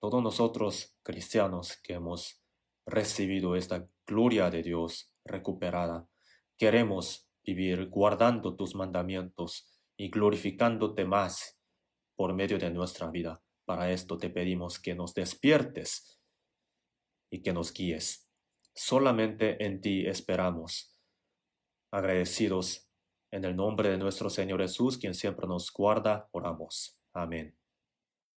Todos nosotros, cristianos, que hemos recibido esta gloria de Dios recuperada, queremos vivir guardando tus mandamientos y glorificándote más por medio de nuestra vida. Para esto te pedimos que nos despiertes y que nos guíes Solamente en ti esperamos. Agradecidos, en el nombre de nuestro Señor Jesús, quien siempre nos guarda, oramos. Amén.